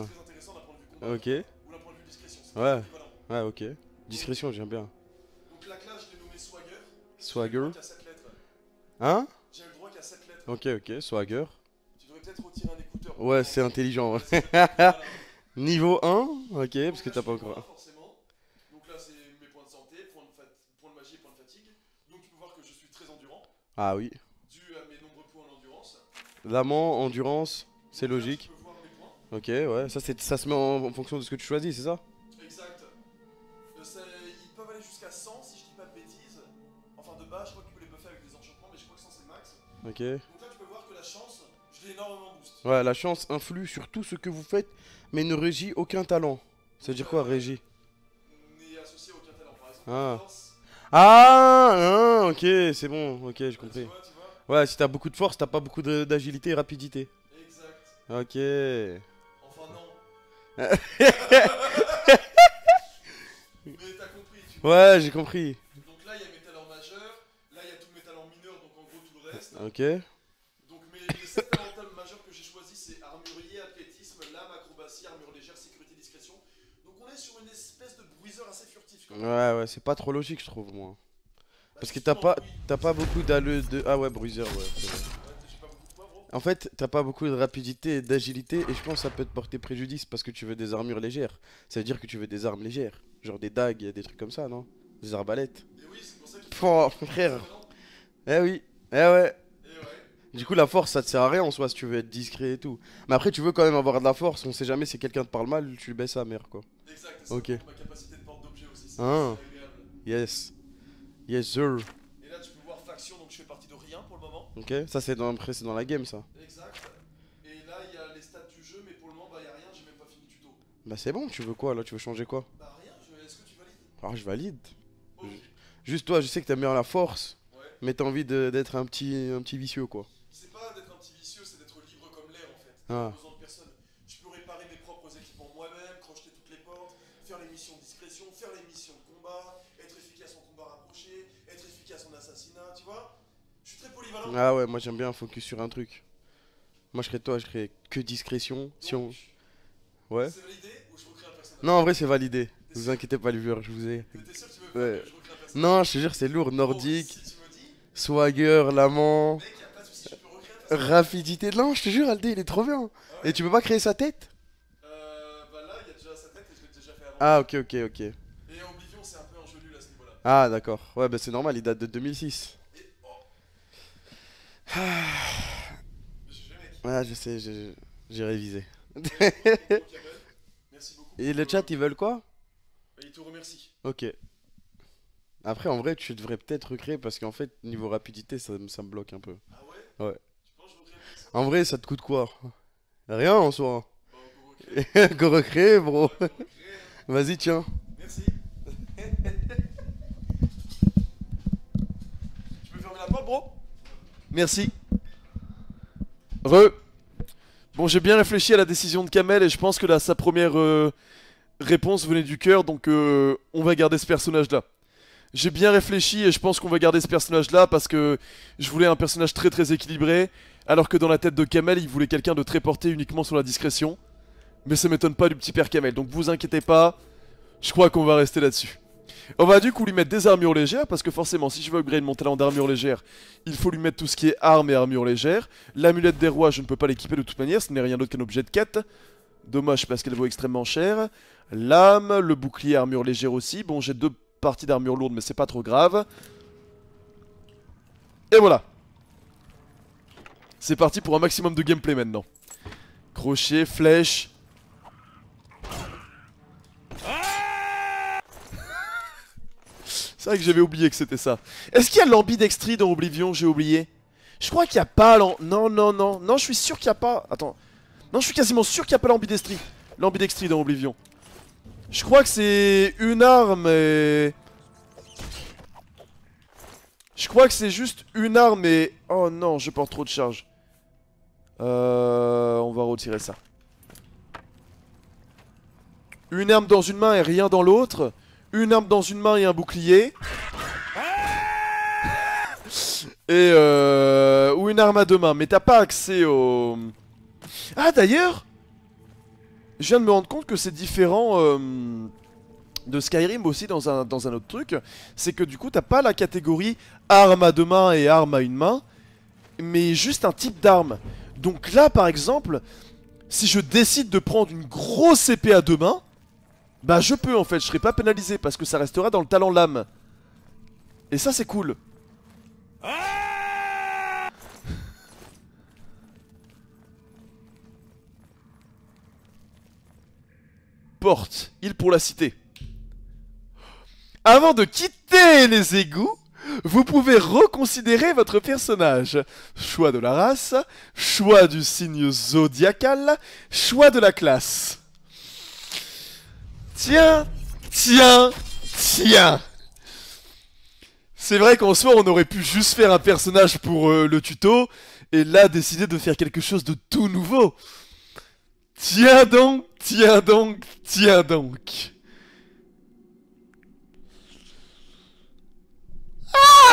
C'est très intéressant d'un point de vue combat. Ok. Ou d'un point de vue discrétion. Ouais. Ouais, ok. Discrétion, j'aime bien. Swagger. Hein J'ai le droit qu'à 7 lettres. Ok, ok, Swagger. Tu devrais peut-être retirer un écouteur. Ouais, c'est intelligent. Niveau 1 Ok, parce que t'as pas encore. Donc là, c'est mes points de santé, points de, points de magie et points de fatigue. Donc tu peux voir que je suis très endurant. Ah oui. Dû à mes nombreux points en endurance. L'amant, endurance, c'est logique. Ok, ouais, ça, c'est ça se met en fonction de ce que tu choisis, c'est ça Ok. Donc tu peux voir que la chance, je l'ai énormément boost. Ouais, la chance influe sur tout ce que vous faites, mais ne régit aucun talent. Ça veut dire quoi, régit N'est associé aucun talent. Par exemple, ah. Ah, hein, ok, c'est bon, ok, j'ai compris. tu ouais, si t'as beaucoup de force, t'as pas beaucoup d'agilité et rapidité. Exact. Ok. Enfin, non. mais t'as compris. Tu ouais, j'ai compris. Ok. Donc mes 7 avantages majeurs que j'ai choisis, c'est armurier, athlétisme, lame, acrobatie, armure légère, sécurité, discrétion. Donc on est sur une espèce de bruiseur assez furtif. Quand même. Ouais, ouais, c'est pas trop logique, je trouve, moi. Bah, parce que t'as pas, as pas beaucoup d'alleux de. Ah ouais, bruiseur, ouais. En fait, t'as pas beaucoup de rapidité et d'agilité et je pense que ça peut te porter préjudice parce que tu veux des armures légères. Ça veut dire que tu veux des armes légères, genre des dagues, des trucs comme ça, non Des arbalètes. Et oui, c'est pour ça que... Oh, frère Eh oui, eh ouais du coup, la force, ça te sert à rien en soi si tu veux être discret et tout. Mais après, tu veux quand même avoir de la force. On sait jamais si quelqu'un te parle mal, tu baisses sa mère, quoi. Exact. Ok. Ma capacité de porte d'objet aussi. Ah. C'est agréable. Yes. Yes, sir. Et là, tu peux voir faction, donc je fais partie de rien pour le moment. Ok. Ça, c'est dans, dans la game, ça. Exact. Et là, il y a les stats du jeu, mais pour le moment, bah, y a rien. J'ai même pas fini le tuto. Bah, c'est bon. Tu veux quoi là Tu veux changer quoi Bah, rien. Est-ce que tu valides Ah, je valide. Juste toi, je sais que t'aimes bien la force, ouais. mais t'as envie d'être un petit, un petit vicieux, quoi. Ah. Besoin de personne. Je peux réparer mes propres équipements moi-même, crocheter toutes les portes, faire les missions de discrétion, faire les missions de combat, être efficace en combat rapproché, être efficace en assassinat, tu vois Je suis très polyvalent. Ah ouais, moi j'aime bien focus sur un truc. Moi je serais toi, je serais que discrétion. si on... Ouais. C'est validé ou je recrée un personnage Non, en vrai c'est validé. Ne vous inquiétez pas les vieux, je vous ai... Mais T'es sûr que tu veux ouais. que je recrée un personnage Non, je te jure c'est lourd, oh, nordique, oh, si tu me dis... swagger, l'amant... Mec, rapidité de l'ange, je te jure, Aldé, il est trop bien. Et tu peux pas créer sa tête Euh. Bah là, il y a déjà sa tête et je l'ai déjà fait avant. Ah, ok, ok, ok. Et Ambivion, c'est un peu un jeu à ce niveau-là. Ah, d'accord. Ouais, bah c'est normal, il date de 2006. Et... Oh. Ah. ah ouais, je sais, j'ai révisé. Merci beaucoup. Et le chat, ils veulent quoi bah, Ils te remercient. Ok. Après, en vrai, tu devrais peut-être recréer parce qu'en fait, niveau rapidité, ça, ça me bloque un peu. Ah ouais Ouais. En vrai, ça te coûte quoi Rien en soi. Go recréer, bro. Vas-y, tiens. Merci. Je peux fermer la porte, bro Merci. Re. Bon, j'ai bien réfléchi à la décision de Kamel et je pense que là, sa première euh, réponse venait du cœur, donc euh, on va garder ce personnage-là. J'ai bien réfléchi et je pense qu'on va garder ce personnage-là parce que je voulais un personnage très très équilibré. Alors que dans la tête de Kamel, il voulait quelqu'un de très porté uniquement sur la discrétion. Mais ça m'étonne pas du petit père Kamel, donc vous inquiétez pas, je crois qu'on va rester là-dessus. On va du coup lui mettre des armures légères, parce que forcément, si je veux upgrade mon talent d'armure légère, il faut lui mettre tout ce qui est armes et armure légère. L'amulette des rois, je ne peux pas l'équiper de toute manière, ce n'est rien d'autre qu'un objet de quête. Dommage parce qu'elle vaut extrêmement cher. L'âme, le bouclier armure légère aussi. Bon, j'ai deux parties d'armure lourde, mais c'est pas trop grave. Et voilà. C'est parti pour un maximum de gameplay maintenant. Crochet, flèche. C'est vrai que j'avais oublié que c'était ça. Est-ce qu'il y a l'ambidextrie dans Oblivion J'ai oublié. Je crois qu'il n'y a pas Non, non, non. Non, je suis sûr qu'il n'y a pas... Attends. Non, je suis quasiment sûr qu'il n'y a pas l'ambidextrie. L'ambidextrie dans Oblivion. Je crois que c'est une arme et... Je crois que c'est juste une arme et... Oh non, je porte trop de charge. Euh, on va retirer ça. Une arme dans une main et rien dans l'autre. Une arme dans une main et un bouclier. Et euh, ou une arme à deux mains. Mais t'as pas accès au... Ah d'ailleurs Je viens de me rendre compte que c'est différent euh, de Skyrim aussi dans un, dans un autre truc. C'est que du coup t'as pas la catégorie arme à deux mains et arme à une main. Mais juste un type d'arme. Donc là, par exemple, si je décide de prendre une grosse épée à deux mains, bah je peux en fait, je serai pas pénalisé parce que ça restera dans le talent lame. Et ça, c'est cool. Porte, île pour la cité. Avant de quitter les égouts, vous pouvez reconsidérer votre personnage. Choix de la race, choix du signe zodiacal, choix de la classe. Tiens, tiens, tiens. C'est vrai qu'en soi, on aurait pu juste faire un personnage pour euh, le tuto, et là décider de faire quelque chose de tout nouveau. Tiens donc, tiens donc, tiens donc.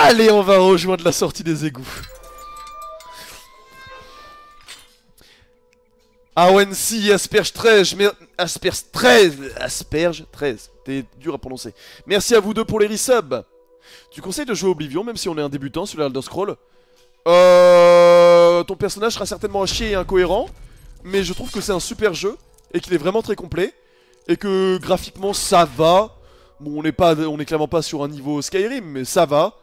Allez, on va rejoindre la sortie des égouts. Awensi, Asperge 13, mer... Asperge 13, Asperge 13, t'es dur à prononcer. Merci à vous deux pour les resubs. Tu conseilles de jouer Oblivion même si on est un débutant sur Elder Scroll Euh... Ton personnage sera certainement un chier et incohérent, mais je trouve que c'est un super jeu et qu'il est vraiment très complet et que graphiquement ça va. Bon, on n'est pas, on est clairement pas sur un niveau Skyrim, mais ça va.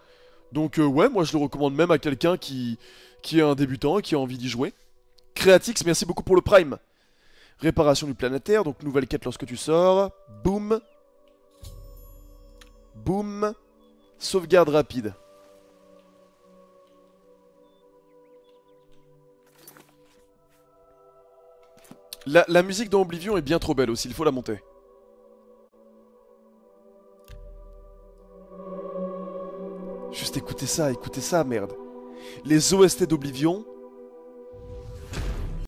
Donc euh, ouais, moi je le recommande même à quelqu'un qui, qui est un débutant et qui a envie d'y jouer. Creatix, merci beaucoup pour le Prime. Réparation du planétaire, donc nouvelle quête lorsque tu sors. Boom. Boom. Sauvegarde rapide. La, la musique dans Oblivion est bien trop belle aussi, il faut la monter. Juste écoutez ça, écoutez ça, merde. Les OST d'Oblivion,